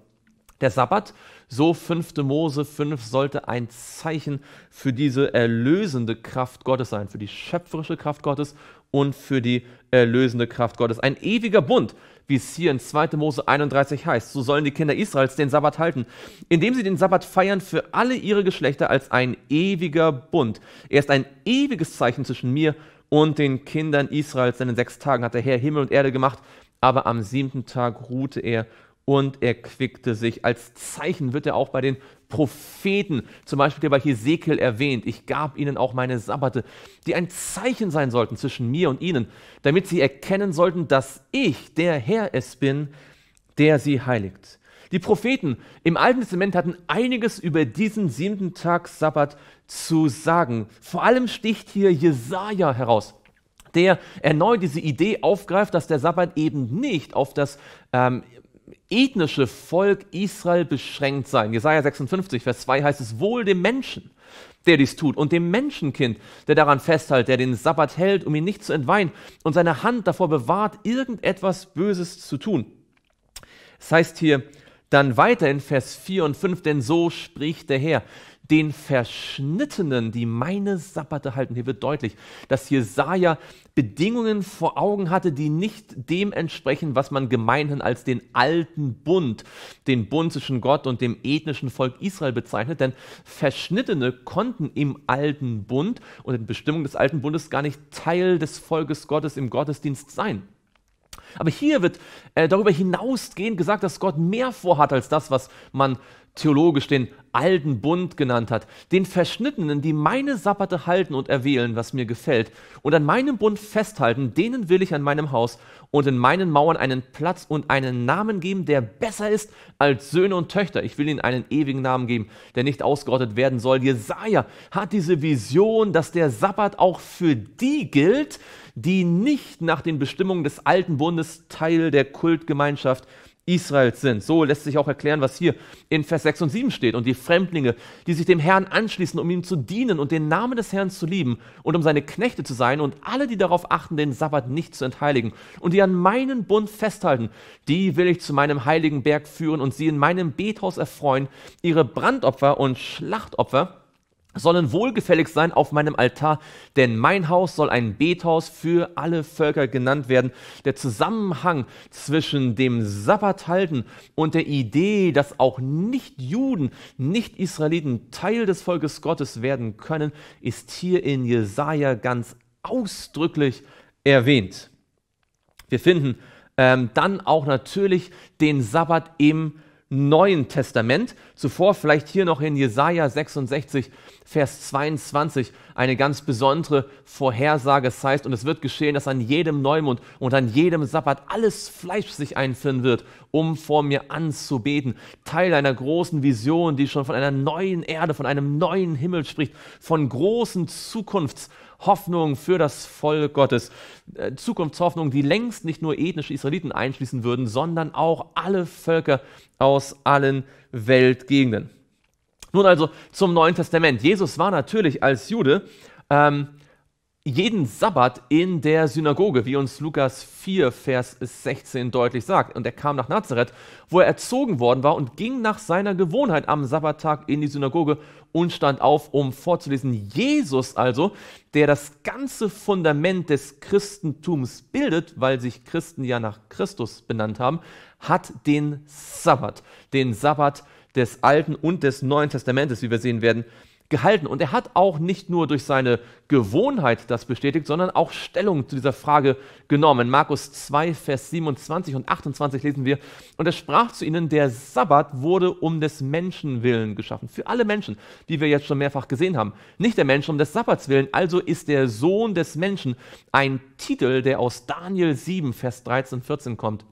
Der Sabbat so 5. Mose 5 sollte ein Zeichen für diese erlösende Kraft Gottes sein, für die schöpferische Kraft Gottes und für die erlösende Kraft Gottes. Ein ewiger Bund, wie es hier in 2. Mose 31 heißt. So sollen die Kinder Israels den Sabbat halten, indem sie den Sabbat feiern für alle ihre Geschlechter als ein ewiger Bund. Er ist ein ewiges Zeichen zwischen mir und den Kindern Israels, denn in sechs Tagen hat der Herr Himmel und Erde gemacht, aber am siebten Tag ruhte er und erquickte sich. Als Zeichen wird er auch bei den Propheten, zum Beispiel der bei Hesekiel erwähnt, ich gab ihnen auch meine Sabbate, die ein Zeichen sein sollten zwischen mir und ihnen, damit sie erkennen sollten, dass ich, der Herr es bin, der sie heiligt. Die Propheten im Alten Testament hatten einiges über diesen siebten Tag Sabbat zu sagen. Vor allem sticht hier Jesaja heraus der erneut diese Idee aufgreift, dass der Sabbat eben nicht auf das ähm, ethnische Volk Israel beschränkt sein. Jesaja 56, Vers 2 heißt es: Wohl dem Menschen, der dies tut, und dem Menschenkind, der daran festhält, der den Sabbat hält, um ihn nicht zu entweihen und seine Hand davor bewahrt, irgendetwas Böses zu tun. Es das heißt hier dann weiter in Vers 4 und 5, denn so spricht der Herr den Verschnittenen, die meine Sabbate halten. Hier wird deutlich, dass Jesaja Bedingungen vor Augen hatte, die nicht dem entsprechen, was man gemeinhin als den alten Bund, den Bund zwischen Gott und dem ethnischen Volk Israel bezeichnet. Denn Verschnittene konnten im alten Bund und in Bestimmung des alten Bundes gar nicht Teil des Volkes Gottes im Gottesdienst sein. Aber hier wird äh, darüber hinausgehend gesagt, dass Gott mehr vorhat als das, was man theologisch den alten Bund genannt hat, den Verschnittenen, die meine Sabbate halten und erwählen, was mir gefällt, und an meinem Bund festhalten, denen will ich an meinem Haus und in meinen Mauern einen Platz und einen Namen geben, der besser ist als Söhne und Töchter. Ich will ihnen einen ewigen Namen geben, der nicht ausgerottet werden soll. Jesaja hat diese Vision, dass der Sabbat auch für die gilt, die nicht nach den Bestimmungen des alten Bundes Teil der Kultgemeinschaft sind Israels sind. So lässt sich auch erklären, was hier in Vers 6 und 7 steht. Und die Fremdlinge, die sich dem Herrn anschließen, um ihm zu dienen und den Namen des Herrn zu lieben und um seine Knechte zu sein und alle, die darauf achten, den Sabbat nicht zu entheiligen und die an meinen Bund festhalten, die will ich zu meinem heiligen Berg führen und sie in meinem Bethaus erfreuen, ihre Brandopfer und Schlachtopfer sollen wohlgefällig sein auf meinem Altar, denn mein Haus soll ein Bethaus für alle Völker genannt werden. Der Zusammenhang zwischen dem Sabbat halten und der Idee, dass auch Nicht-Juden, Nicht-Israeliten Teil des Volkes Gottes werden können, ist hier in Jesaja ganz ausdrücklich erwähnt. Wir finden ähm, dann auch natürlich den Sabbat im Neuen Testament. Zuvor vielleicht hier noch in Jesaja 66 Vers 22 eine ganz besondere Vorhersage. Es das heißt, und es wird geschehen, dass an jedem Neumond und an jedem Sabbat alles Fleisch sich einfinden wird, um vor mir anzubeten. Teil einer großen Vision, die schon von einer neuen Erde, von einem neuen Himmel spricht, von großen Zukunfts- Hoffnung für das Volk Gottes. Äh, Zukunftshoffnung, die längst nicht nur ethnische Israeliten einschließen würden, sondern auch alle Völker aus allen Weltgegenden. Nun also zum Neuen Testament. Jesus war natürlich als Jude ähm, jeden Sabbat in der Synagoge, wie uns Lukas 4, Vers 16 deutlich sagt. Und er kam nach Nazareth, wo er erzogen worden war und ging nach seiner Gewohnheit am Sabbattag in die Synagoge und stand auf, um vorzulesen. Jesus also, der das ganze Fundament des Christentums bildet, weil sich Christen ja nach Christus benannt haben, hat den Sabbat, den Sabbat des Alten und des Neuen Testamentes, wie wir sehen werden, gehalten. Und er hat auch nicht nur durch seine Gewohnheit das bestätigt, sondern auch Stellung zu dieser Frage genommen. In Markus 2, Vers 27 und 28 lesen wir, und er sprach zu ihnen, der Sabbat wurde um des Menschen willen geschaffen, für alle Menschen, wie wir jetzt schon mehrfach gesehen haben. Nicht der Mensch um des Sabbats willen, also ist der Sohn des Menschen ein Titel, der aus Daniel 7, Vers 13 14 kommt.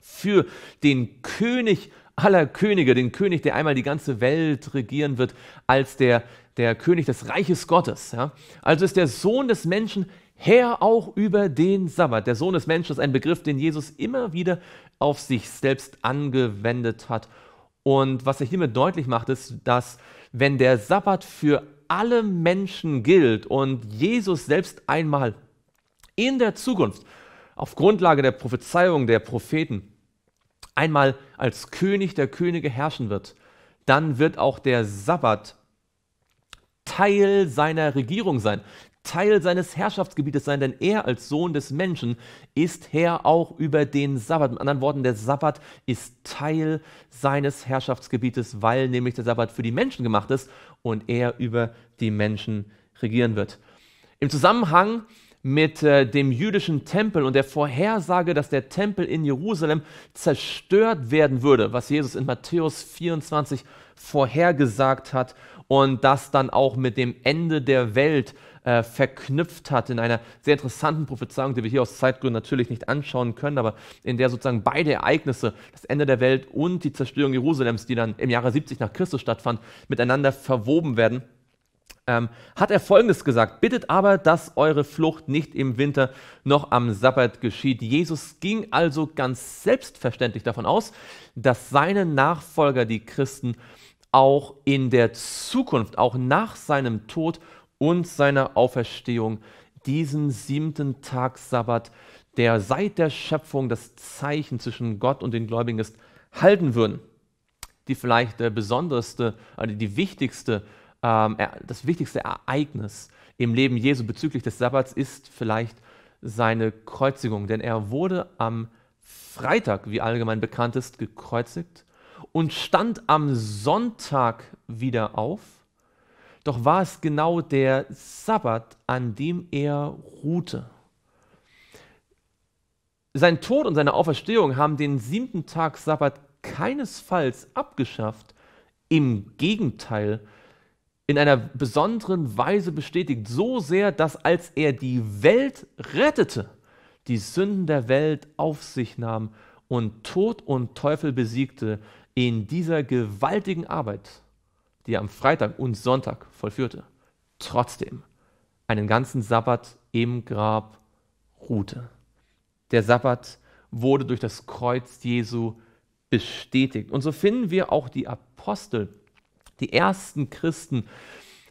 Für den König aller Könige, den König, der einmal die ganze Welt regieren wird, als der, der König des Reiches Gottes. Ja? Also ist der Sohn des Menschen Herr auch über den Sabbat. Der Sohn des Menschen ist ein Begriff, den Jesus immer wieder auf sich selbst angewendet hat. Und was er hiermit deutlich macht, ist, dass wenn der Sabbat für alle Menschen gilt und Jesus selbst einmal in der Zukunft auf Grundlage der Prophezeiung der Propheten einmal als König der Könige herrschen wird, dann wird auch der Sabbat Teil seiner Regierung sein, Teil seines Herrschaftsgebietes sein, denn er als Sohn des Menschen ist Herr auch über den Sabbat. Mit anderen Worten, der Sabbat ist Teil seines Herrschaftsgebietes, weil nämlich der Sabbat für die Menschen gemacht ist und er über die Menschen regieren wird. Im Zusammenhang mit äh, dem jüdischen Tempel und der Vorhersage, dass der Tempel in Jerusalem zerstört werden würde, was Jesus in Matthäus 24 vorhergesagt hat und das dann auch mit dem Ende der Welt äh, verknüpft hat in einer sehr interessanten Prophezeiung, die wir hier aus Zeitgründen natürlich nicht anschauen können, aber in der sozusagen beide Ereignisse, das Ende der Welt und die Zerstörung Jerusalems, die dann im Jahre 70 nach Christus stattfand, miteinander verwoben werden ähm, hat er Folgendes gesagt, bittet aber, dass eure Flucht nicht im Winter noch am Sabbat geschieht. Jesus ging also ganz selbstverständlich davon aus, dass seine Nachfolger, die Christen, auch in der Zukunft, auch nach seinem Tod und seiner Auferstehung, diesen siebten Tag Sabbat, der seit der Schöpfung das Zeichen zwischen Gott und den Gläubigen ist, halten würden. Die vielleicht der besonderste, also die wichtigste ähm, das wichtigste Ereignis im Leben Jesu bezüglich des Sabbats ist vielleicht seine Kreuzigung, denn er wurde am Freitag, wie allgemein bekannt ist, gekreuzigt und stand am Sonntag wieder auf. Doch war es genau der Sabbat, an dem er ruhte. Sein Tod und seine Auferstehung haben den siebten Tag Sabbat keinesfalls abgeschafft. Im Gegenteil, in einer besonderen Weise bestätigt, so sehr, dass als er die Welt rettete, die Sünden der Welt auf sich nahm und Tod und Teufel besiegte in dieser gewaltigen Arbeit, die er am Freitag und Sonntag vollführte. Trotzdem einen ganzen Sabbat im Grab ruhte. Der Sabbat wurde durch das Kreuz Jesu bestätigt. Und so finden wir auch die Apostel die ersten Christen,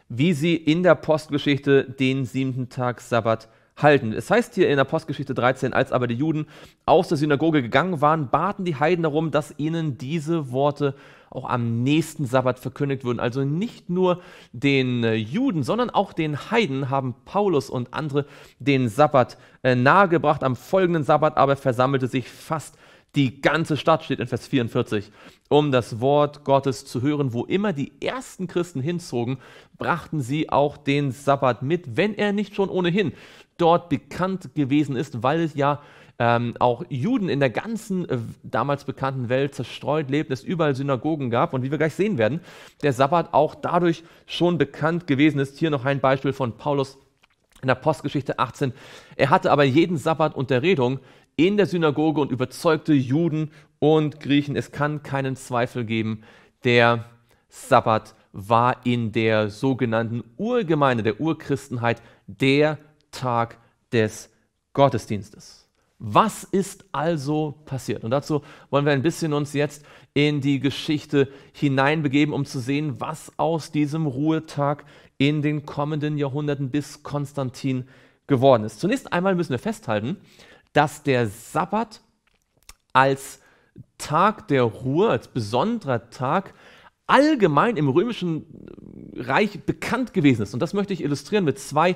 wie sie in der Postgeschichte den siebten Tag Sabbat halten. Es heißt hier in der Postgeschichte 13, als aber die Juden aus der Synagoge gegangen waren, baten die Heiden darum, dass ihnen diese Worte auch am nächsten Sabbat verkündigt würden. Also nicht nur den äh, Juden, sondern auch den Heiden haben Paulus und andere den Sabbat äh, nahegebracht. Am folgenden Sabbat aber versammelte sich fast die ganze Stadt steht in Vers 44, um das Wort Gottes zu hören. Wo immer die ersten Christen hinzogen, brachten sie auch den Sabbat mit, wenn er nicht schon ohnehin dort bekannt gewesen ist, weil es ja ähm, auch Juden in der ganzen äh, damals bekannten Welt zerstreut lebten, es überall Synagogen gab. Und wie wir gleich sehen werden, der Sabbat auch dadurch schon bekannt gewesen ist. Hier noch ein Beispiel von Paulus in der Postgeschichte 18. Er hatte aber jeden Sabbat Unterredung in der Synagoge und überzeugte Juden und Griechen. Es kann keinen Zweifel geben, der Sabbat war in der sogenannten Urgemeinde, der Urchristenheit, der Tag des Gottesdienstes. Was ist also passiert? Und dazu wollen wir ein bisschen uns jetzt in die Geschichte hineinbegeben, um zu sehen, was aus diesem Ruhetag in den kommenden Jahrhunderten bis Konstantin geworden ist. Zunächst einmal müssen wir festhalten, dass der Sabbat als Tag der Ruhe, als besonderer Tag, allgemein im römischen Reich bekannt gewesen ist. Und das möchte ich illustrieren mit zwei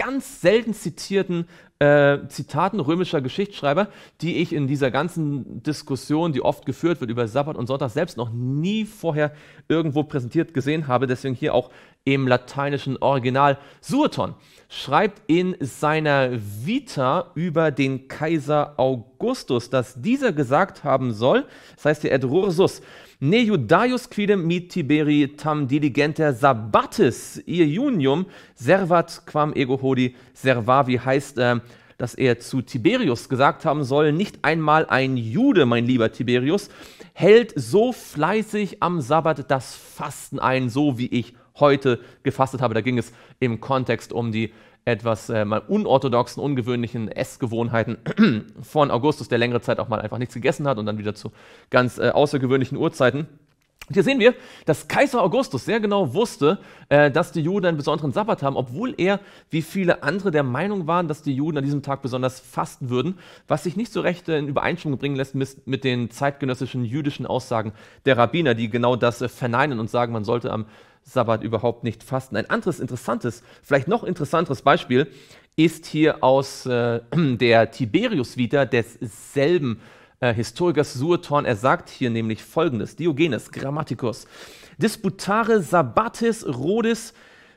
ganz selten zitierten äh, Zitaten römischer Geschichtsschreiber, die ich in dieser ganzen Diskussion, die oft geführt wird über Sabbat und Sonntag, selbst noch nie vorher irgendwo präsentiert gesehen habe. Deswegen hier auch im lateinischen Original. Sueton schreibt in seiner Vita über den Kaiser Augustus, dass dieser gesagt haben soll, das heißt hier Edrursus, Ne Judaius quidem mit Tiberi tam diligenter sabbatis junium servat quam ego hodi servavi heißt, äh, dass er zu Tiberius gesagt haben soll, nicht einmal ein Jude, mein lieber Tiberius, hält so fleißig am Sabbat das Fasten ein, so wie ich heute gefastet habe. Da ging es im Kontext um die etwas äh, mal unorthodoxen, ungewöhnlichen Essgewohnheiten von Augustus, der längere Zeit auch mal einfach nichts gegessen hat und dann wieder zu ganz äh, außergewöhnlichen Uhrzeiten. Und hier sehen wir, dass Kaiser Augustus sehr genau wusste, äh, dass die Juden einen besonderen Sabbat haben, obwohl er, wie viele andere, der Meinung waren, dass die Juden an diesem Tag besonders fasten würden, was sich nicht so recht in Übereinstimmung bringen lässt mit den zeitgenössischen jüdischen Aussagen der Rabbiner, die genau das äh, verneinen und sagen, man sollte am Sabbat überhaupt nicht fasten. Ein anderes interessantes, vielleicht noch interessanteres Beispiel ist hier aus äh, der Tiberius-Vita desselben äh, Historikers Sueton. Er sagt hier nämlich folgendes: Diogenes Grammaticus, disputare sabbatis rhodes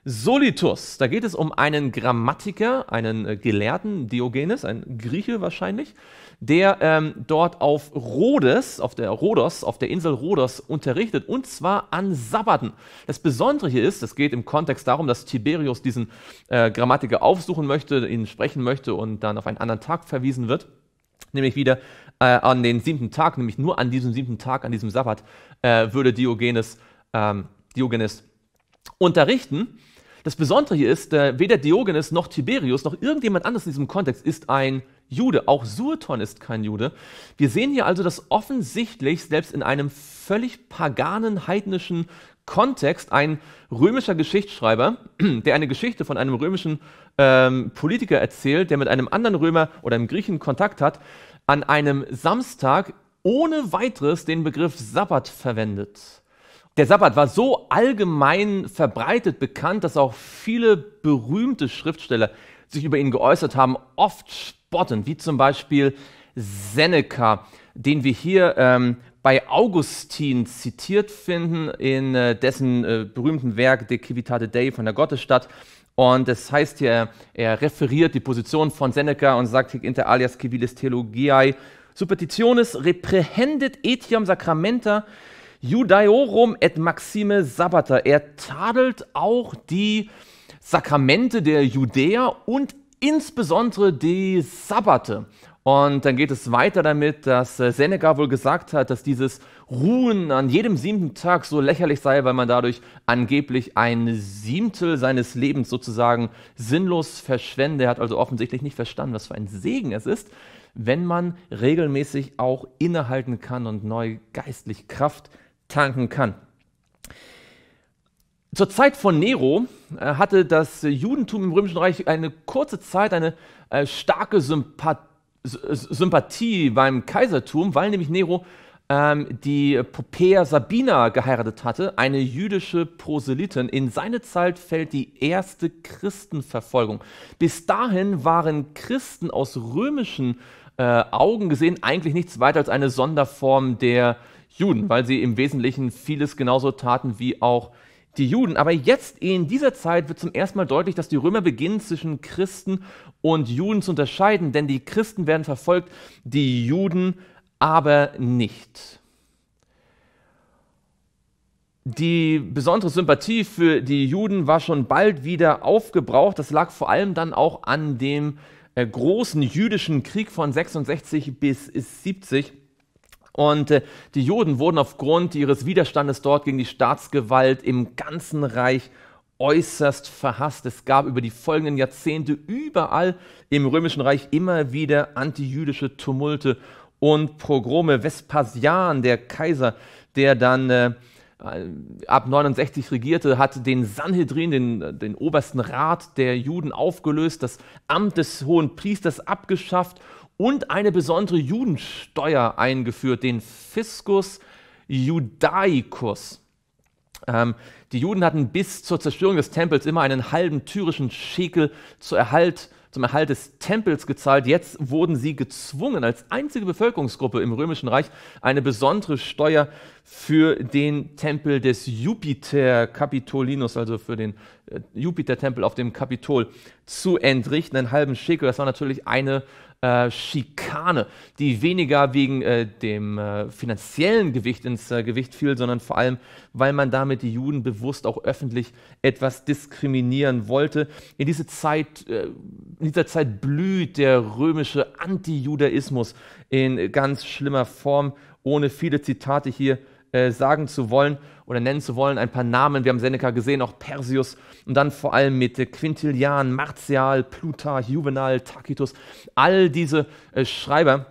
solitus. Da geht es um einen Grammatiker, einen äh, Gelehrten, Diogenes, ein Grieche wahrscheinlich, der ähm, dort auf Rhodes, auf der Rhodos, auf der Insel Rhodos unterrichtet und zwar an Sabbaten. Das Besondere hier ist, es geht im Kontext darum, dass Tiberius diesen äh, Grammatiker aufsuchen möchte, ihn sprechen möchte und dann auf einen anderen Tag verwiesen wird nämlich wieder äh, an den siebten Tag, nämlich nur an diesem siebten Tag, an diesem Sabbat, äh, würde Diogenes, ähm, Diogenes unterrichten. Das Besondere hier ist, äh, weder Diogenes noch Tiberius noch irgendjemand anders in diesem Kontext ist ein Jude. Auch Sueton ist kein Jude. Wir sehen hier also, dass offensichtlich selbst in einem völlig paganen, heidnischen Kontext ein römischer Geschichtsschreiber, der eine Geschichte von einem römischen ähm, Politiker erzählt, der mit einem anderen Römer oder einem Griechen Kontakt hat, an einem Samstag ohne weiteres den Begriff Sabbat verwendet. Der Sabbat war so allgemein verbreitet bekannt, dass auch viele berühmte Schriftsteller sich über ihn geäußert haben, oft spottend, wie zum Beispiel Seneca, den wir hier ähm, bei Augustin zitiert finden in äh, dessen äh, berühmten Werk De Civitate Dei von der Gottesstadt. Und das heißt hier, er referiert die Position von Seneca und sagt inter alias civilis theologiae superstitiones reprehendet etiam sacramenta judaeorum et maxime sabbata. Er tadelt auch die Sakramente der Judäer und insbesondere die Sabbate. Und dann geht es weiter damit, dass äh, Seneca wohl gesagt hat, dass dieses Ruhen an jedem siebten Tag so lächerlich sei, weil man dadurch angeblich ein Siebtel seines Lebens sozusagen sinnlos verschwende. Er hat also offensichtlich nicht verstanden, was für ein Segen es ist, wenn man regelmäßig auch innehalten kann und neu geistlich Kraft tanken kann. Zur Zeit von Nero äh, hatte das Judentum im Römischen Reich eine kurze Zeit eine äh, starke Sympathie Sympathie beim Kaisertum, weil nämlich Nero ähm, die Popea Sabina geheiratet hatte, eine jüdische Proselytin. In seine Zeit fällt die erste Christenverfolgung. Bis dahin waren Christen aus römischen äh, Augen gesehen eigentlich nichts weiter als eine Sonderform der Juden, weil sie im Wesentlichen vieles genauso taten wie auch die Juden. Aber jetzt in dieser Zeit wird zum ersten Mal deutlich, dass die Römer beginnen, zwischen Christen und Juden zu unterscheiden, denn die Christen werden verfolgt, die Juden aber nicht. Die besondere Sympathie für die Juden war schon bald wieder aufgebraucht. Das lag vor allem dann auch an dem äh, großen jüdischen Krieg von 66 bis 70 und äh, die Juden wurden aufgrund ihres Widerstandes dort gegen die Staatsgewalt im ganzen Reich äußerst verhasst. Es gab über die folgenden Jahrzehnte überall im Römischen Reich immer wieder antijüdische Tumulte und Pogrome. Vespasian, der Kaiser, der dann äh, ab 69 regierte, hat den Sanhedrin, den, den obersten Rat der Juden, aufgelöst, das Amt des hohen Priesters abgeschafft und eine besondere Judensteuer eingeführt, den Fiscus Judaicus. Ähm, die Juden hatten bis zur Zerstörung des Tempels immer einen halben tyrischen Schekel zu Erhalt zum Erhalt des Tempels gezahlt. Jetzt wurden sie gezwungen, als einzige Bevölkerungsgruppe im Römischen Reich eine besondere Steuer für den Tempel des Jupiter Capitolinus, also für den äh, Jupiter-Tempel auf dem Kapitol, zu entrichten. Einen halben Schekel, das war natürlich eine äh, Schikane, die weniger wegen äh, dem äh, finanziellen Gewicht ins äh, Gewicht fiel, sondern vor allem, weil man damit die Juden bewusst auch öffentlich etwas diskriminieren wollte. In, diese Zeit, äh, in dieser Zeit blüht der römische Antijudaismus in ganz schlimmer Form, ohne viele Zitate hier äh, sagen zu wollen oder nennen zu wollen. Ein paar Namen, wir haben Seneca gesehen, auch Persius und dann vor allem mit Quintilian, Martial, Plutarch, Juvenal, Tacitus. All diese äh, Schreiber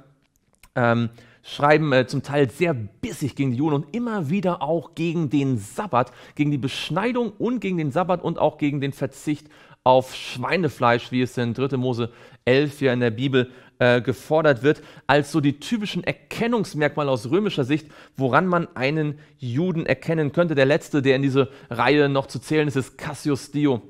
ähm, schreiben äh, zum Teil sehr bissig gegen die Juden und immer wieder auch gegen den Sabbat, gegen die Beschneidung und gegen den Sabbat und auch gegen den Verzicht auf Schweinefleisch, wie es in 3. Mose 11 hier in der Bibel äh, gefordert wird, als so die typischen Erkennungsmerkmale aus römischer Sicht, woran man einen Juden erkennen könnte. Der letzte, der in diese Reihe noch zu zählen ist, ist Cassius Dio,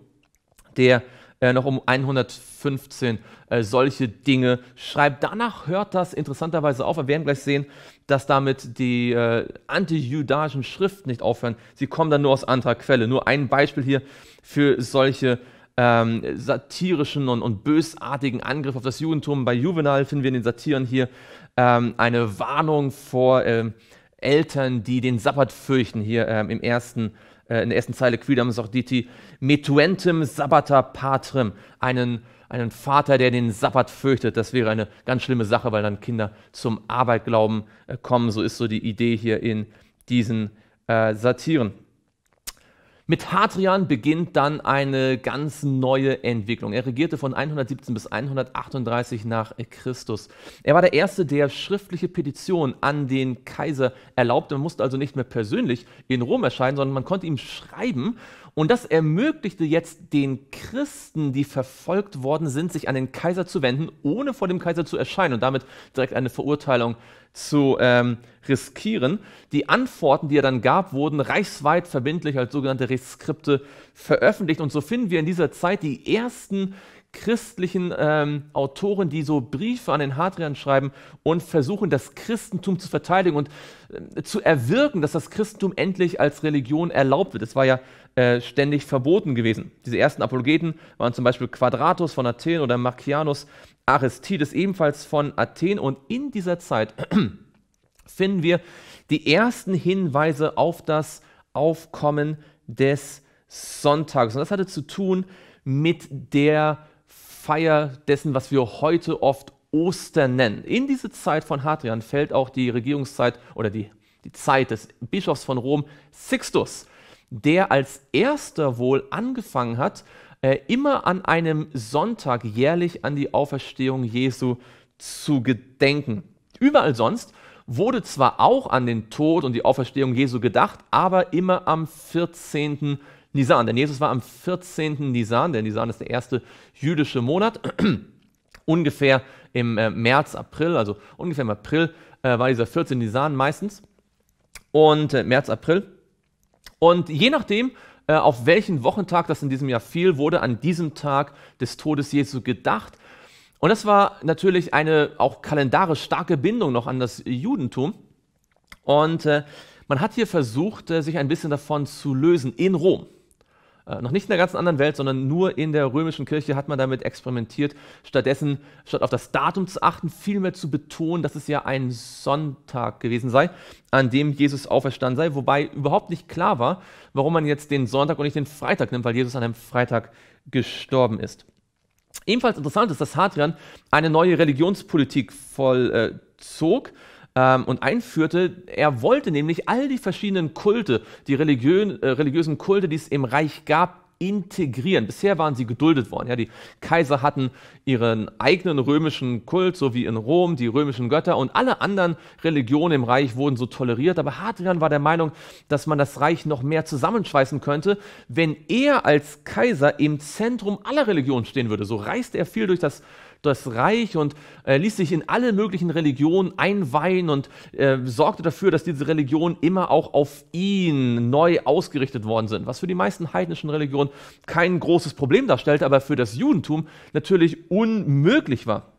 der äh, noch um 115 äh, solche Dinge schreibt. Danach hört das interessanterweise auf. Wir werden gleich sehen, dass damit die äh, antijudaischen Schriften nicht aufhören. Sie kommen dann nur aus anderer Quelle. Nur ein Beispiel hier für solche ähm, satirischen und, und, bösartigen Angriff auf das Judentum. Bei Juvenal finden wir in den Satiren hier ähm, eine Warnung vor ähm, Eltern, die den Sabbat fürchten, hier ähm, im ersten, äh, in der ersten Zeile Quidam Sorditi, metuentem sabbata patrem, einen einen Vater, der den Sabbat fürchtet. Das wäre eine ganz schlimme Sache, weil dann Kinder zum Arbeitglauben äh, kommen. So ist so die Idee hier in diesen äh, Satiren. Mit Hadrian beginnt dann eine ganz neue Entwicklung. Er regierte von 117 bis 138 nach Christus. Er war der Erste, der schriftliche Petitionen an den Kaiser erlaubte. Man musste also nicht mehr persönlich in Rom erscheinen, sondern man konnte ihm schreiben und das ermöglichte jetzt den Christen, die verfolgt worden sind, sich an den Kaiser zu wenden, ohne vor dem Kaiser zu erscheinen und damit direkt eine Verurteilung zu ähm, riskieren. Die Antworten, die er dann gab, wurden reichsweit verbindlich als sogenannte Reskripte veröffentlicht. Und so finden wir in dieser Zeit die ersten christlichen ähm, Autoren, die so Briefe an den Hadrian schreiben und versuchen, das Christentum zu verteidigen und äh, zu erwirken, dass das Christentum endlich als Religion erlaubt wird. Es war ja äh, ständig verboten gewesen. Diese ersten Apologeten waren zum Beispiel Quadratus von Athen oder Marcianus Aristides ebenfalls von Athen. Und in dieser Zeit finden wir die ersten Hinweise auf das Aufkommen des Sonntags. Und das hatte zu tun mit der Feier dessen, was wir heute oft Ostern nennen. In diese Zeit von Hadrian fällt auch die Regierungszeit oder die, die Zeit des Bischofs von Rom, Sixtus, der als erster wohl angefangen hat, äh, immer an einem Sonntag jährlich an die Auferstehung Jesu zu gedenken. Überall sonst wurde zwar auch an den Tod und die Auferstehung Jesu gedacht, aber immer am 14. Nisan. Denn Jesus war am 14. Nisan, denn Nisan ist der erste jüdische Monat, ungefähr im äh, März, April, also ungefähr im April äh, war dieser 14. Nisan meistens. Und äh, März, April. Und je nachdem, äh, auf welchen Wochentag das in diesem Jahr fiel, wurde an diesem Tag des Todes Jesu gedacht. Und das war natürlich eine auch kalendarisch starke Bindung noch an das Judentum. Und äh, man hat hier versucht, äh, sich ein bisschen davon zu lösen in Rom. Äh, noch nicht in der ganzen anderen Welt, sondern nur in der römischen Kirche hat man damit experimentiert, stattdessen, statt auf das Datum zu achten, vielmehr zu betonen, dass es ja ein Sonntag gewesen sei, an dem Jesus auferstanden sei, wobei überhaupt nicht klar war, warum man jetzt den Sonntag und nicht den Freitag nimmt, weil Jesus an einem Freitag gestorben ist. Ebenfalls interessant ist, dass Hadrian eine neue Religionspolitik vollzog. Äh, ähm, und einführte. Er wollte nämlich all die verschiedenen Kulte, die religiö äh, religiösen Kulte, die es im Reich gab, integrieren. Bisher waren sie geduldet worden. Ja, die Kaiser hatten ihren eigenen römischen Kult, so wie in Rom die römischen Götter und alle anderen Religionen im Reich wurden so toleriert. Aber Hadrian war der Meinung, dass man das Reich noch mehr zusammenschweißen könnte, wenn er als Kaiser im Zentrum aller Religionen stehen würde. So reiste er viel durch das das Reich und äh, ließ sich in alle möglichen Religionen einweihen und äh, sorgte dafür, dass diese Religionen immer auch auf ihn neu ausgerichtet worden sind, was für die meisten heidnischen Religionen kein großes Problem darstellte, aber für das Judentum natürlich unmöglich war.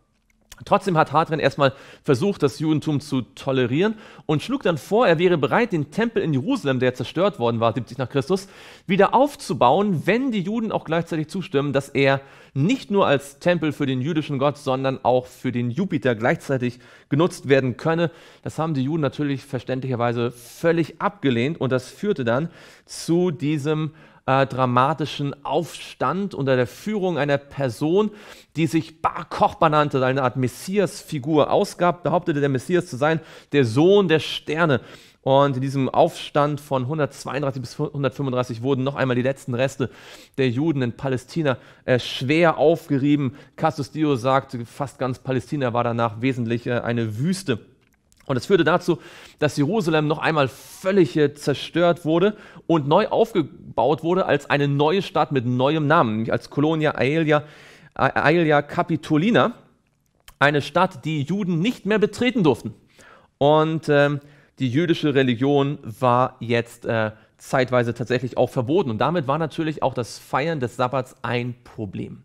Trotzdem hat Hadrian erstmal versucht, das Judentum zu tolerieren und schlug dann vor, er wäre bereit, den Tempel in Jerusalem, der zerstört worden war, 70 nach Christus, wieder aufzubauen, wenn die Juden auch gleichzeitig zustimmen, dass er nicht nur als Tempel für den jüdischen Gott, sondern auch für den Jupiter gleichzeitig genutzt werden könne. Das haben die Juden natürlich verständlicherweise völlig abgelehnt und das führte dann zu diesem äh, dramatischen Aufstand unter der Führung einer Person, die sich Bar Kochba nannte, eine Art Messias-Figur ausgab, behauptete der Messias zu sein, der Sohn der Sterne. Und in diesem Aufstand von 132 bis 135 wurden noch einmal die letzten Reste der Juden in Palästina äh, schwer aufgerieben. Cassius Dio sagt, fast ganz Palästina war danach wesentlich äh, eine Wüste. Und es führte dazu, dass Jerusalem noch einmal völlig äh, zerstört wurde und neu aufgebaut wurde als eine neue Stadt mit neuem Namen, nämlich als Colonia Aelia, Aelia Capitolina, eine Stadt, die Juden nicht mehr betreten durften. Und ähm, die jüdische Religion war jetzt äh, zeitweise tatsächlich auch verboten. Und damit war natürlich auch das Feiern des Sabbats ein Problem.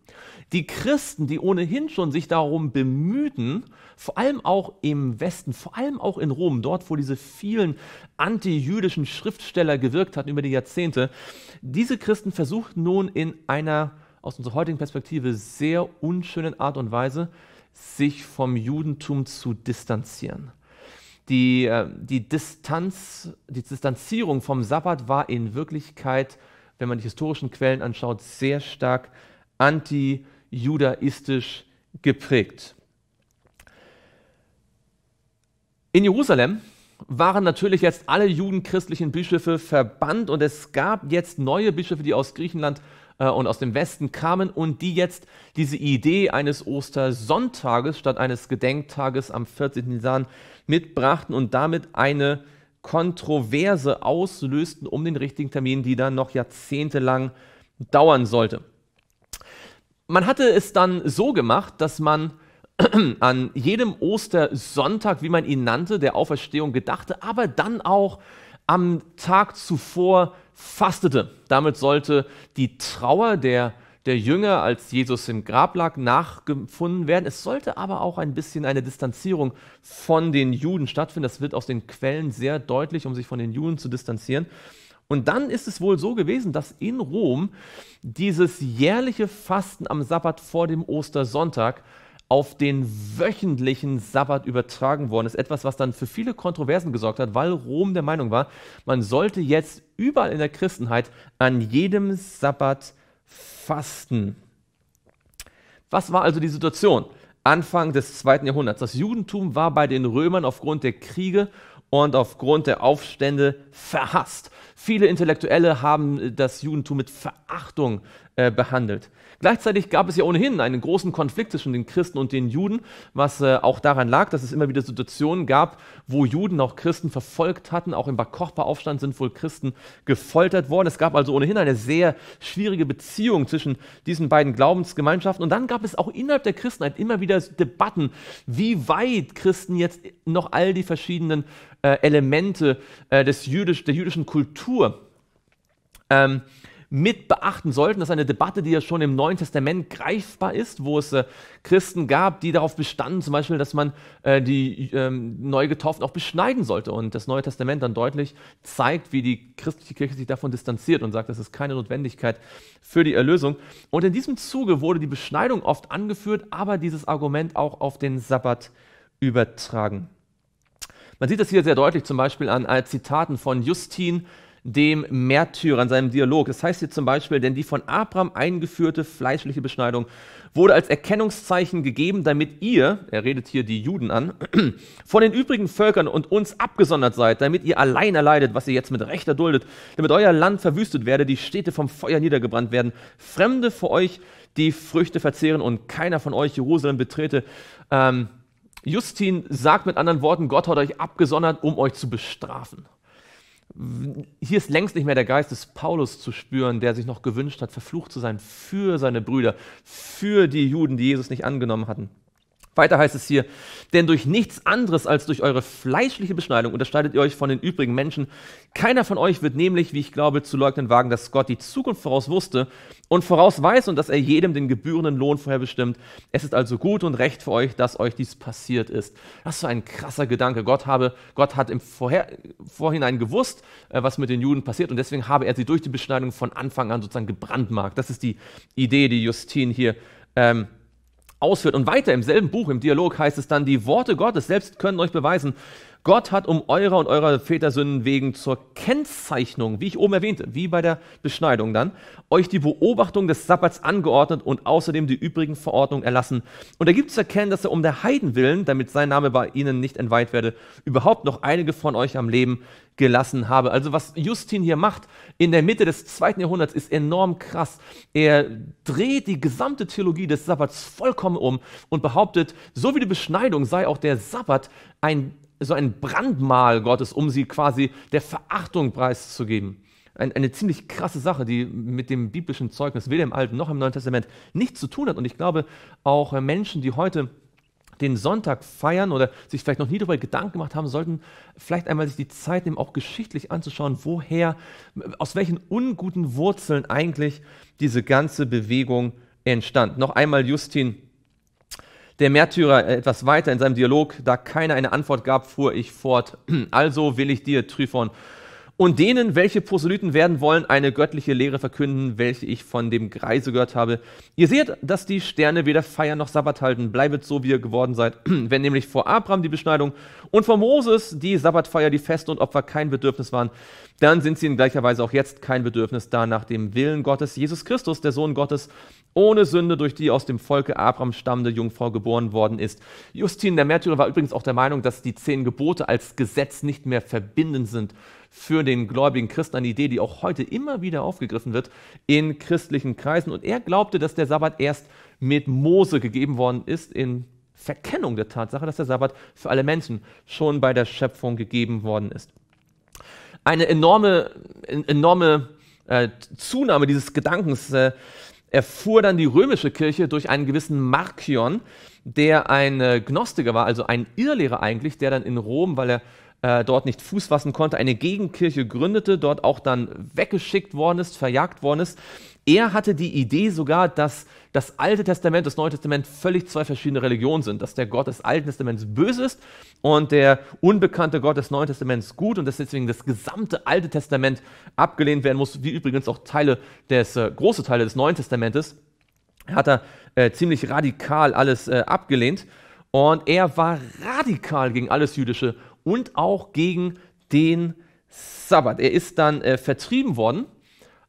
Die Christen, die ohnehin schon sich darum bemühten, vor allem auch im Westen, vor allem auch in Rom, dort wo diese vielen antijüdischen Schriftsteller gewirkt hatten über die Jahrzehnte, diese Christen versuchten nun in einer aus unserer heutigen Perspektive sehr unschönen Art und Weise, sich vom Judentum zu distanzieren. Die, äh, die Distanz, die Distanzierung vom Sabbat war in Wirklichkeit, wenn man die historischen Quellen anschaut, sehr stark anti-judaistisch geprägt. In Jerusalem waren natürlich jetzt alle judenchristlichen Bischöfe verbannt und es gab jetzt neue Bischöfe, die aus Griechenland äh, und aus dem Westen kamen und die jetzt diese Idee eines Ostersonntages statt eines Gedenktages am 14. Nisan mitbrachten und damit eine Kontroverse auslösten um den richtigen Termin, die dann noch jahrzehntelang dauern sollte. Man hatte es dann so gemacht, dass man an jedem Ostersonntag, wie man ihn nannte, der Auferstehung gedachte, aber dann auch am Tag zuvor fastete. Damit sollte die Trauer der der Jünger, als Jesus im Grab lag, nachgefunden werden. Es sollte aber auch ein bisschen eine Distanzierung von den Juden stattfinden. Das wird aus den Quellen sehr deutlich, um sich von den Juden zu distanzieren. Und dann ist es wohl so gewesen, dass in Rom dieses jährliche Fasten am Sabbat vor dem Ostersonntag auf den wöchentlichen Sabbat übertragen worden ist. Etwas, was dann für viele Kontroversen gesorgt hat, weil Rom der Meinung war, man sollte jetzt überall in der Christenheit an jedem Sabbat Fasten. Was war also die Situation? Anfang des zweiten Jahrhunderts. Das Judentum war bei den Römern aufgrund der Kriege und aufgrund der Aufstände verhasst. Viele Intellektuelle haben das Judentum mit Verachtung äh, behandelt. Gleichzeitig gab es ja ohnehin einen großen Konflikt zwischen den Christen und den Juden, was äh, auch daran lag, dass es immer wieder Situationen gab, wo Juden auch Christen verfolgt hatten. Auch im Bar aufstand sind wohl Christen gefoltert worden. Es gab also ohnehin eine sehr schwierige Beziehung zwischen diesen beiden Glaubensgemeinschaften. Und dann gab es auch innerhalb der Christenheit halt immer wieder Debatten, wie weit Christen jetzt noch all die verschiedenen äh, Elemente äh, des jüdisch, der jüdischen Kultur ähm, mit beachten sollten. Das ist eine Debatte, die ja schon im Neuen Testament greifbar ist, wo es äh, Christen gab, die darauf bestanden, zum Beispiel, dass man äh, die ähm, Neugetauften auch beschneiden sollte. Und das Neue Testament dann deutlich zeigt, wie die christliche Kirche sich davon distanziert und sagt, das ist keine Notwendigkeit für die Erlösung. Und in diesem Zuge wurde die Beschneidung oft angeführt, aber dieses Argument auch auf den Sabbat übertragen. Man sieht das hier sehr deutlich zum Beispiel an äh, Zitaten von Justin, dem Märtyrer in seinem Dialog. Das heißt hier zum Beispiel, denn die von Abraham eingeführte fleischliche Beschneidung wurde als Erkennungszeichen gegeben, damit ihr, er redet hier die Juden an, von den übrigen Völkern und uns abgesondert seid, damit ihr allein erleidet, was ihr jetzt mit Recht erduldet, damit euer Land verwüstet werde, die Städte vom Feuer niedergebrannt werden, Fremde vor euch die Früchte verzehren und keiner von euch Jerusalem betrete. Ähm, Justin sagt mit anderen Worten, Gott hat euch abgesondert, um euch zu bestrafen. Hier ist längst nicht mehr der Geist des Paulus zu spüren, der sich noch gewünscht hat, verflucht zu sein für seine Brüder, für die Juden, die Jesus nicht angenommen hatten. Weiter heißt es hier, denn durch nichts anderes als durch eure fleischliche Beschneidung unterscheidet ihr euch von den übrigen Menschen. Keiner von euch wird nämlich, wie ich glaube, zu leugnen wagen, dass Gott die Zukunft voraus wusste und voraus weiß und dass er jedem den gebührenden Lohn vorherbestimmt. Es ist also gut und recht für euch, dass euch dies passiert ist. Das ist so ein krasser Gedanke. Gott, habe, Gott hat im Vorher, Vorhinein gewusst, äh, was mit den Juden passiert und deswegen habe er sie durch die Beschneidung von Anfang an sozusagen gebrandmarkt. Das ist die Idee, die Justin hier ähm, ausführt. Und weiter im selben Buch, im Dialog heißt es dann, die Worte Gottes selbst können euch beweisen, Gott hat um eurer und eurer Väter Sünden wegen zur Kennzeichnung, wie ich oben erwähnte, wie bei der Beschneidung dann, euch die Beobachtung des Sabbats angeordnet und außerdem die übrigen Verordnungen erlassen. Und da gibt es erkennen, dass er um der Heiden willen, damit sein Name bei ihnen nicht entweiht werde, überhaupt noch einige von euch am Leben gelassen habe. Also was Justin hier macht in der Mitte des zweiten Jahrhunderts ist enorm krass. Er dreht die gesamte Theologie des Sabbats vollkommen um und behauptet, so wie die Beschneidung sei auch der Sabbat ein so ein Brandmal Gottes, um sie quasi der Verachtung preiszugeben. Ein, eine ziemlich krasse Sache, die mit dem biblischen Zeugnis weder im Alten noch im Neuen Testament nichts zu tun hat. Und ich glaube, auch äh, Menschen, die heute den Sonntag feiern oder sich vielleicht noch nie darüber Gedanken gemacht haben, sollten vielleicht einmal sich die Zeit nehmen, auch geschichtlich anzuschauen, woher, aus welchen unguten Wurzeln eigentlich diese ganze Bewegung entstand. Noch einmal Justin der Märtyrer etwas weiter in seinem Dialog, da keiner eine Antwort gab, fuhr ich fort, also will ich dir, Tryphon, und denen, welche Proselyten werden wollen, eine göttliche Lehre verkünden, welche ich von dem Greise gehört habe. Ihr seht, dass die Sterne weder Feier noch Sabbat halten. Bleibet so, wie ihr geworden seid. Wenn nämlich vor Abraham die Beschneidung und vor Moses die Sabbatfeier, die Feste und Opfer kein Bedürfnis waren, dann sind sie in gleicher Weise auch jetzt kein Bedürfnis, da nach dem Willen Gottes Jesus Christus, der Sohn Gottes, ohne Sünde durch die aus dem Volke Abraham stammende Jungfrau geboren worden ist. Justin der Märtyrer war übrigens auch der Meinung, dass die zehn Gebote als Gesetz nicht mehr verbindend sind für den gläubigen Christen, eine Idee, die auch heute immer wieder aufgegriffen wird in christlichen Kreisen. Und er glaubte, dass der Sabbat erst mit Mose gegeben worden ist, in Verkennung der Tatsache, dass der Sabbat für alle Menschen schon bei der Schöpfung gegeben worden ist. Eine enorme, enorme äh, Zunahme dieses Gedankens äh, erfuhr dann die römische Kirche durch einen gewissen Markion, der ein äh, Gnostiker war, also ein Irrlehrer eigentlich, der dann in Rom, weil er äh, dort nicht Fuß fassen konnte, eine Gegenkirche gründete, dort auch dann weggeschickt worden ist, verjagt worden ist. Er hatte die Idee sogar, dass das Alte Testament, das Neue Testament völlig zwei verschiedene Religionen sind, dass der Gott des Alten Testaments böse ist und der unbekannte Gott des Neuen Testaments gut und dass deswegen das gesamte Alte Testament abgelehnt werden muss, wie übrigens auch Teile des, äh, große Teile des Neuen Testamentes. Hat er äh, ziemlich radikal alles äh, abgelehnt und er war radikal gegen alles Jüdische und auch gegen den Sabbat. Er ist dann äh, vertrieben worden,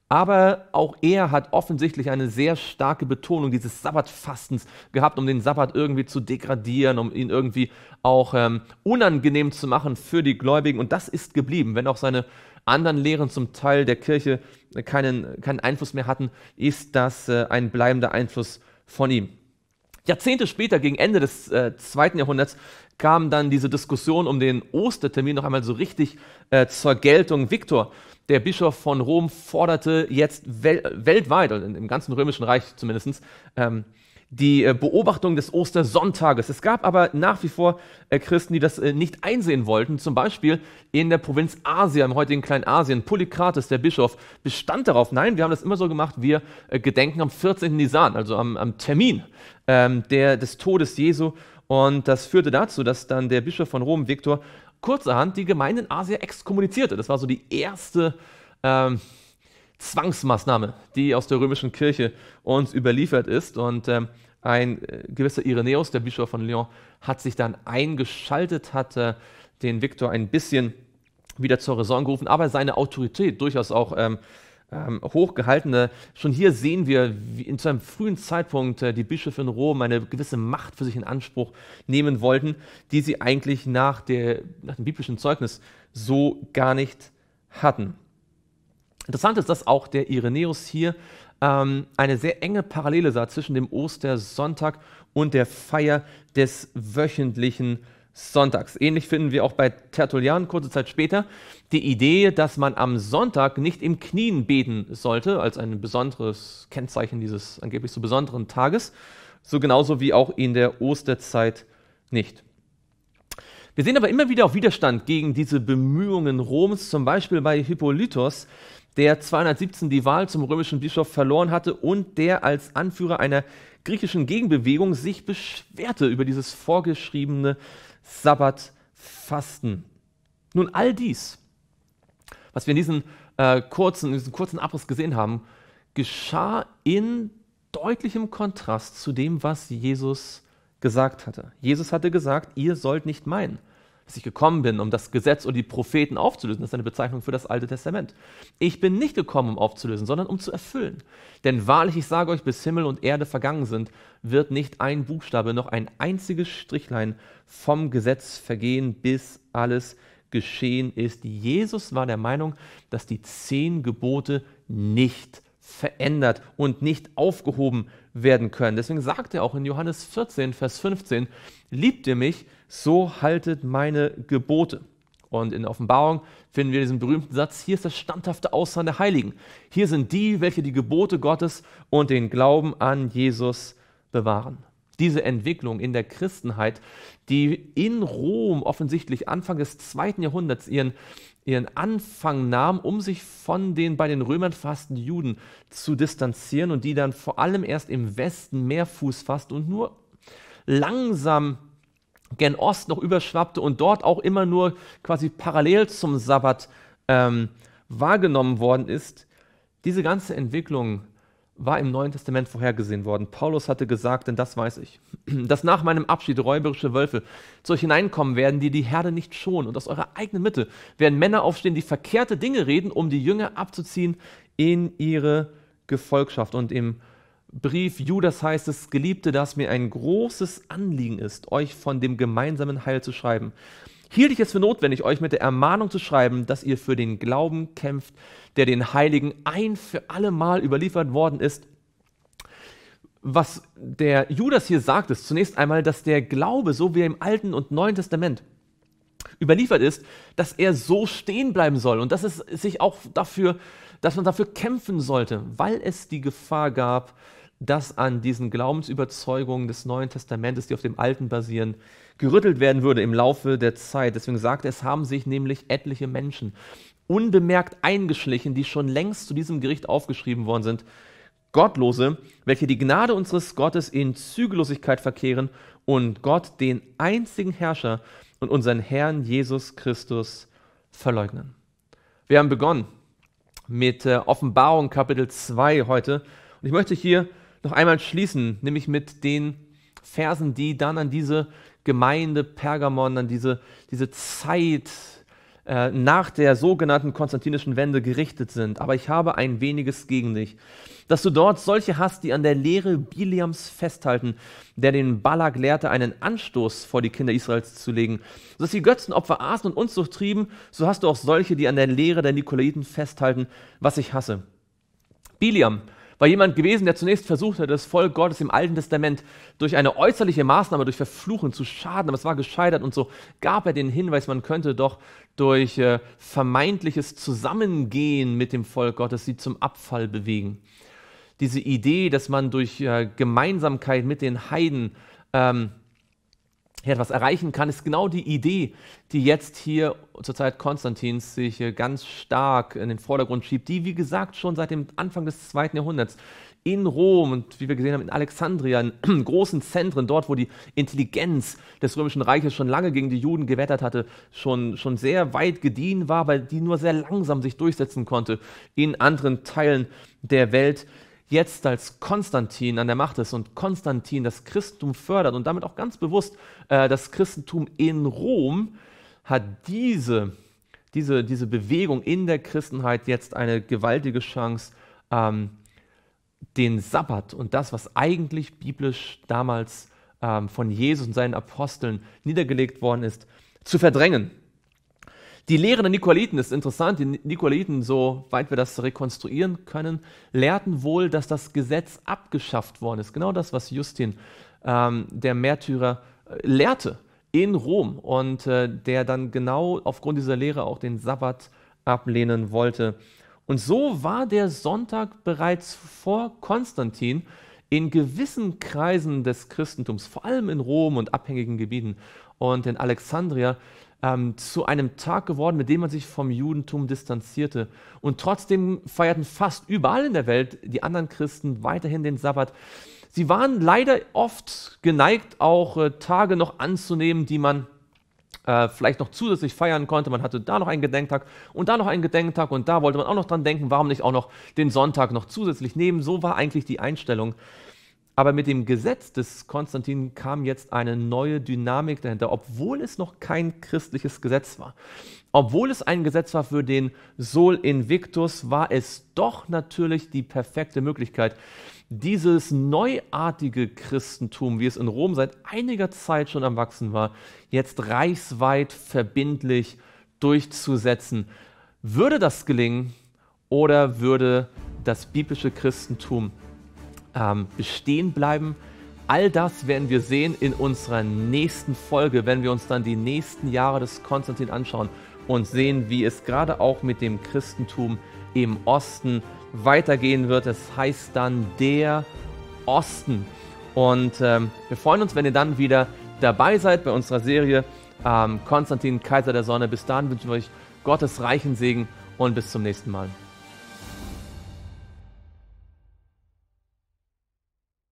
aber auch er hat offensichtlich eine sehr starke Betonung dieses Sabbatfastens gehabt, um den Sabbat irgendwie zu degradieren, um ihn irgendwie auch ähm, unangenehm zu machen für die Gläubigen. Und das ist geblieben, wenn auch seine anderen Lehren zum Teil der Kirche keinen, keinen Einfluss mehr hatten, ist das äh, ein bleibender Einfluss von ihm. Jahrzehnte später, gegen Ende des äh, zweiten Jahrhunderts, kam dann diese Diskussion um den Ostertermin noch einmal so richtig äh, zur Geltung. Viktor, der Bischof von Rom, forderte jetzt wel weltweit, und im ganzen römischen Reich zumindest, ähm, die äh, Beobachtung des Ostersonntages. Es gab aber nach wie vor äh, Christen, die das äh, nicht einsehen wollten. Zum Beispiel in der Provinz Asia, im heutigen Kleinasien. Polykrates, der Bischof, bestand darauf, nein, wir haben das immer so gemacht, wir gedenken am 14. Nisan, also am, am Termin ähm, der, des Todes Jesu. Und das führte dazu, dass dann der Bischof von Rom, Viktor, kurzerhand die Gemeinde in Asia exkommunizierte. Das war so die erste ähm, Zwangsmaßnahme, die aus der römischen Kirche uns überliefert ist. Und ähm, ein äh, gewisser Irenäus, der Bischof von Lyon, hat sich dann eingeschaltet, hat äh, den Viktor ein bisschen wieder zur Raison gerufen, aber seine Autorität durchaus auch ähm, ähm, hochgehaltene. Äh, schon hier sehen wir wie zu einem frühen Zeitpunkt äh, die Bischöfe in Rom eine gewisse Macht für sich in Anspruch nehmen wollten, die sie eigentlich nach, der, nach dem biblischen Zeugnis so gar nicht hatten. Interessant ist, dass auch der Irenäus hier ähm, eine sehr enge Parallele sah zwischen dem Ostersonntag und der Feier des wöchentlichen Sonntags. Ähnlich finden wir auch bei Tertullian kurze Zeit später die Idee, dass man am Sonntag nicht im Knien beten sollte, als ein besonderes Kennzeichen dieses angeblich so besonderen Tages, so genauso wie auch in der Osterzeit nicht. Wir sehen aber immer wieder auch Widerstand gegen diese Bemühungen Roms, zum Beispiel bei Hippolytos, der 217 die Wahl zum römischen Bischof verloren hatte und der als Anführer einer griechischen Gegenbewegung sich beschwerte über dieses vorgeschriebene Sabbatfasten. Nun, all dies, was wir in diesem, äh, kurzen, kurzen Abriss gesehen haben, geschah in deutlichem Kontrast zu dem, was Jesus gesagt hatte. Jesus hatte gesagt, ihr sollt nicht meinen, dass ich gekommen bin, um das Gesetz und die Propheten aufzulösen. Das ist eine Bezeichnung für das Alte Testament. Ich bin nicht gekommen, um aufzulösen, sondern um zu erfüllen. Denn wahrlich, ich sage euch, bis Himmel und Erde vergangen sind, wird nicht ein Buchstabe, noch ein einziges Strichlein vom Gesetz vergehen, bis alles geschehen ist. Jesus war der Meinung, dass die zehn Gebote nicht verändert und nicht aufgehoben werden können. Deswegen sagt er auch in Johannes 14, Vers 15, liebt ihr mich, so haltet meine Gebote. Und in der Offenbarung finden wir diesen berühmten Satz, hier ist das standhafte Ausharren der Heiligen. Hier sind die, welche die Gebote Gottes und den Glauben an Jesus bewahren. Diese Entwicklung in der Christenheit, die in Rom offensichtlich Anfang des zweiten Jahrhunderts ihren, ihren Anfang nahm, um sich von den bei den Römern fassten Juden zu distanzieren und die dann vor allem erst im Westen mehr Fuß fasst und nur langsam gen Ost noch überschwappte und dort auch immer nur quasi parallel zum Sabbat ähm, wahrgenommen worden ist, diese ganze Entwicklung war im Neuen Testament vorhergesehen worden. Paulus hatte gesagt, denn das weiß ich, dass nach meinem Abschied räuberische Wölfe zu euch hineinkommen werden, die die Herde nicht schonen. Und aus eurer eigenen Mitte werden Männer aufstehen, die verkehrte Dinge reden, um die Jünger abzuziehen in ihre Gefolgschaft. Und im Brief Judas heißt es, Geliebte, dass mir ein großes Anliegen ist, euch von dem gemeinsamen Heil zu schreiben. Hielt ich es für notwendig, euch mit der Ermahnung zu schreiben, dass ihr für den Glauben kämpft, der den Heiligen ein für alle Mal überliefert worden ist. Was der Judas hier sagt, ist zunächst einmal, dass der Glaube, so wie er im Alten und Neuen Testament überliefert ist, dass er so stehen bleiben soll und dass es sich auch dafür, dass man dafür kämpfen sollte, weil es die Gefahr gab, das an diesen Glaubensüberzeugungen des Neuen Testamentes, die auf dem Alten basieren, gerüttelt werden würde im Laufe der Zeit. Deswegen sagt er, es haben sich nämlich etliche Menschen unbemerkt eingeschlichen, die schon längst zu diesem Gericht aufgeschrieben worden sind. Gottlose, welche die Gnade unseres Gottes in Zügellosigkeit verkehren und Gott, den einzigen Herrscher und unseren Herrn Jesus Christus verleugnen. Wir haben begonnen mit äh, Offenbarung Kapitel 2 heute und ich möchte hier noch einmal schließen, nämlich mit den Versen, die dann an diese Gemeinde Pergamon, an diese, diese Zeit äh, nach der sogenannten konstantinischen Wende gerichtet sind. Aber ich habe ein weniges gegen dich, dass du dort solche hast, die an der Lehre Biliams festhalten, der den Balak lehrte, einen Anstoß vor die Kinder Israels zu legen. Dass sie Götzenopfer aßen und Unzucht trieben, so hast du auch solche, die an der Lehre der Nikolaiten festhalten, was ich hasse. Biliam, war jemand gewesen, der zunächst versucht hat, das Volk Gottes im Alten Testament durch eine äußerliche Maßnahme, durch Verfluchen zu schaden, aber es war gescheitert und so gab er den Hinweis, man könnte doch durch äh, vermeintliches Zusammengehen mit dem Volk Gottes sie zum Abfall bewegen. Diese Idee, dass man durch äh, Gemeinsamkeit mit den Heiden ähm, hier etwas erreichen kann, ist genau die Idee, die jetzt hier zur Zeit Konstantins sich ganz stark in den Vordergrund schiebt, die wie gesagt schon seit dem Anfang des zweiten Jahrhunderts in Rom und wie wir gesehen haben in Alexandria, in großen Zentren, dort wo die Intelligenz des römischen Reiches schon lange gegen die Juden gewettert hatte, schon, schon sehr weit gediehen war, weil die nur sehr langsam sich durchsetzen konnte in anderen Teilen der Welt jetzt als Konstantin an der Macht ist und Konstantin das Christentum fördert und damit auch ganz bewusst äh, das Christentum in Rom, hat diese, diese, diese Bewegung in der Christenheit jetzt eine gewaltige Chance, ähm, den Sabbat und das, was eigentlich biblisch damals ähm, von Jesus und seinen Aposteln niedergelegt worden ist, zu verdrängen. Die Lehre der Nikolaiten ist interessant. Die Nikolaiten, soweit wir das rekonstruieren können, lehrten wohl, dass das Gesetz abgeschafft worden ist. Genau das, was Justin, ähm, der Märtyrer, äh, lehrte in Rom und äh, der dann genau aufgrund dieser Lehre auch den Sabbat ablehnen wollte. Und so war der Sonntag bereits vor Konstantin in gewissen Kreisen des Christentums, vor allem in Rom und abhängigen Gebieten und in Alexandria, ähm, zu einem Tag geworden, mit dem man sich vom Judentum distanzierte. Und trotzdem feierten fast überall in der Welt die anderen Christen weiterhin den Sabbat. Sie waren leider oft geneigt, auch äh, Tage noch anzunehmen, die man äh, vielleicht noch zusätzlich feiern konnte. Man hatte da noch einen Gedenktag und da noch einen Gedenktag und da wollte man auch noch dran denken, warum nicht auch noch den Sonntag noch zusätzlich nehmen. So war eigentlich die Einstellung. Aber mit dem Gesetz des Konstantin kam jetzt eine neue Dynamik dahinter, obwohl es noch kein christliches Gesetz war. Obwohl es ein Gesetz war für den Sol Invictus, war es doch natürlich die perfekte Möglichkeit, dieses neuartige Christentum, wie es in Rom seit einiger Zeit schon am Wachsen war, jetzt reichsweit verbindlich durchzusetzen. Würde das gelingen oder würde das biblische Christentum ähm, bestehen bleiben. All das werden wir sehen in unserer nächsten Folge, wenn wir uns dann die nächsten Jahre des Konstantin anschauen und sehen, wie es gerade auch mit dem Christentum im Osten weitergehen wird. Es das heißt dann der Osten. Und ähm, wir freuen uns, wenn ihr dann wieder dabei seid bei unserer Serie ähm, Konstantin, Kaiser der Sonne. Bis dahin wünschen wir euch Gottes reichen Segen und bis zum nächsten Mal.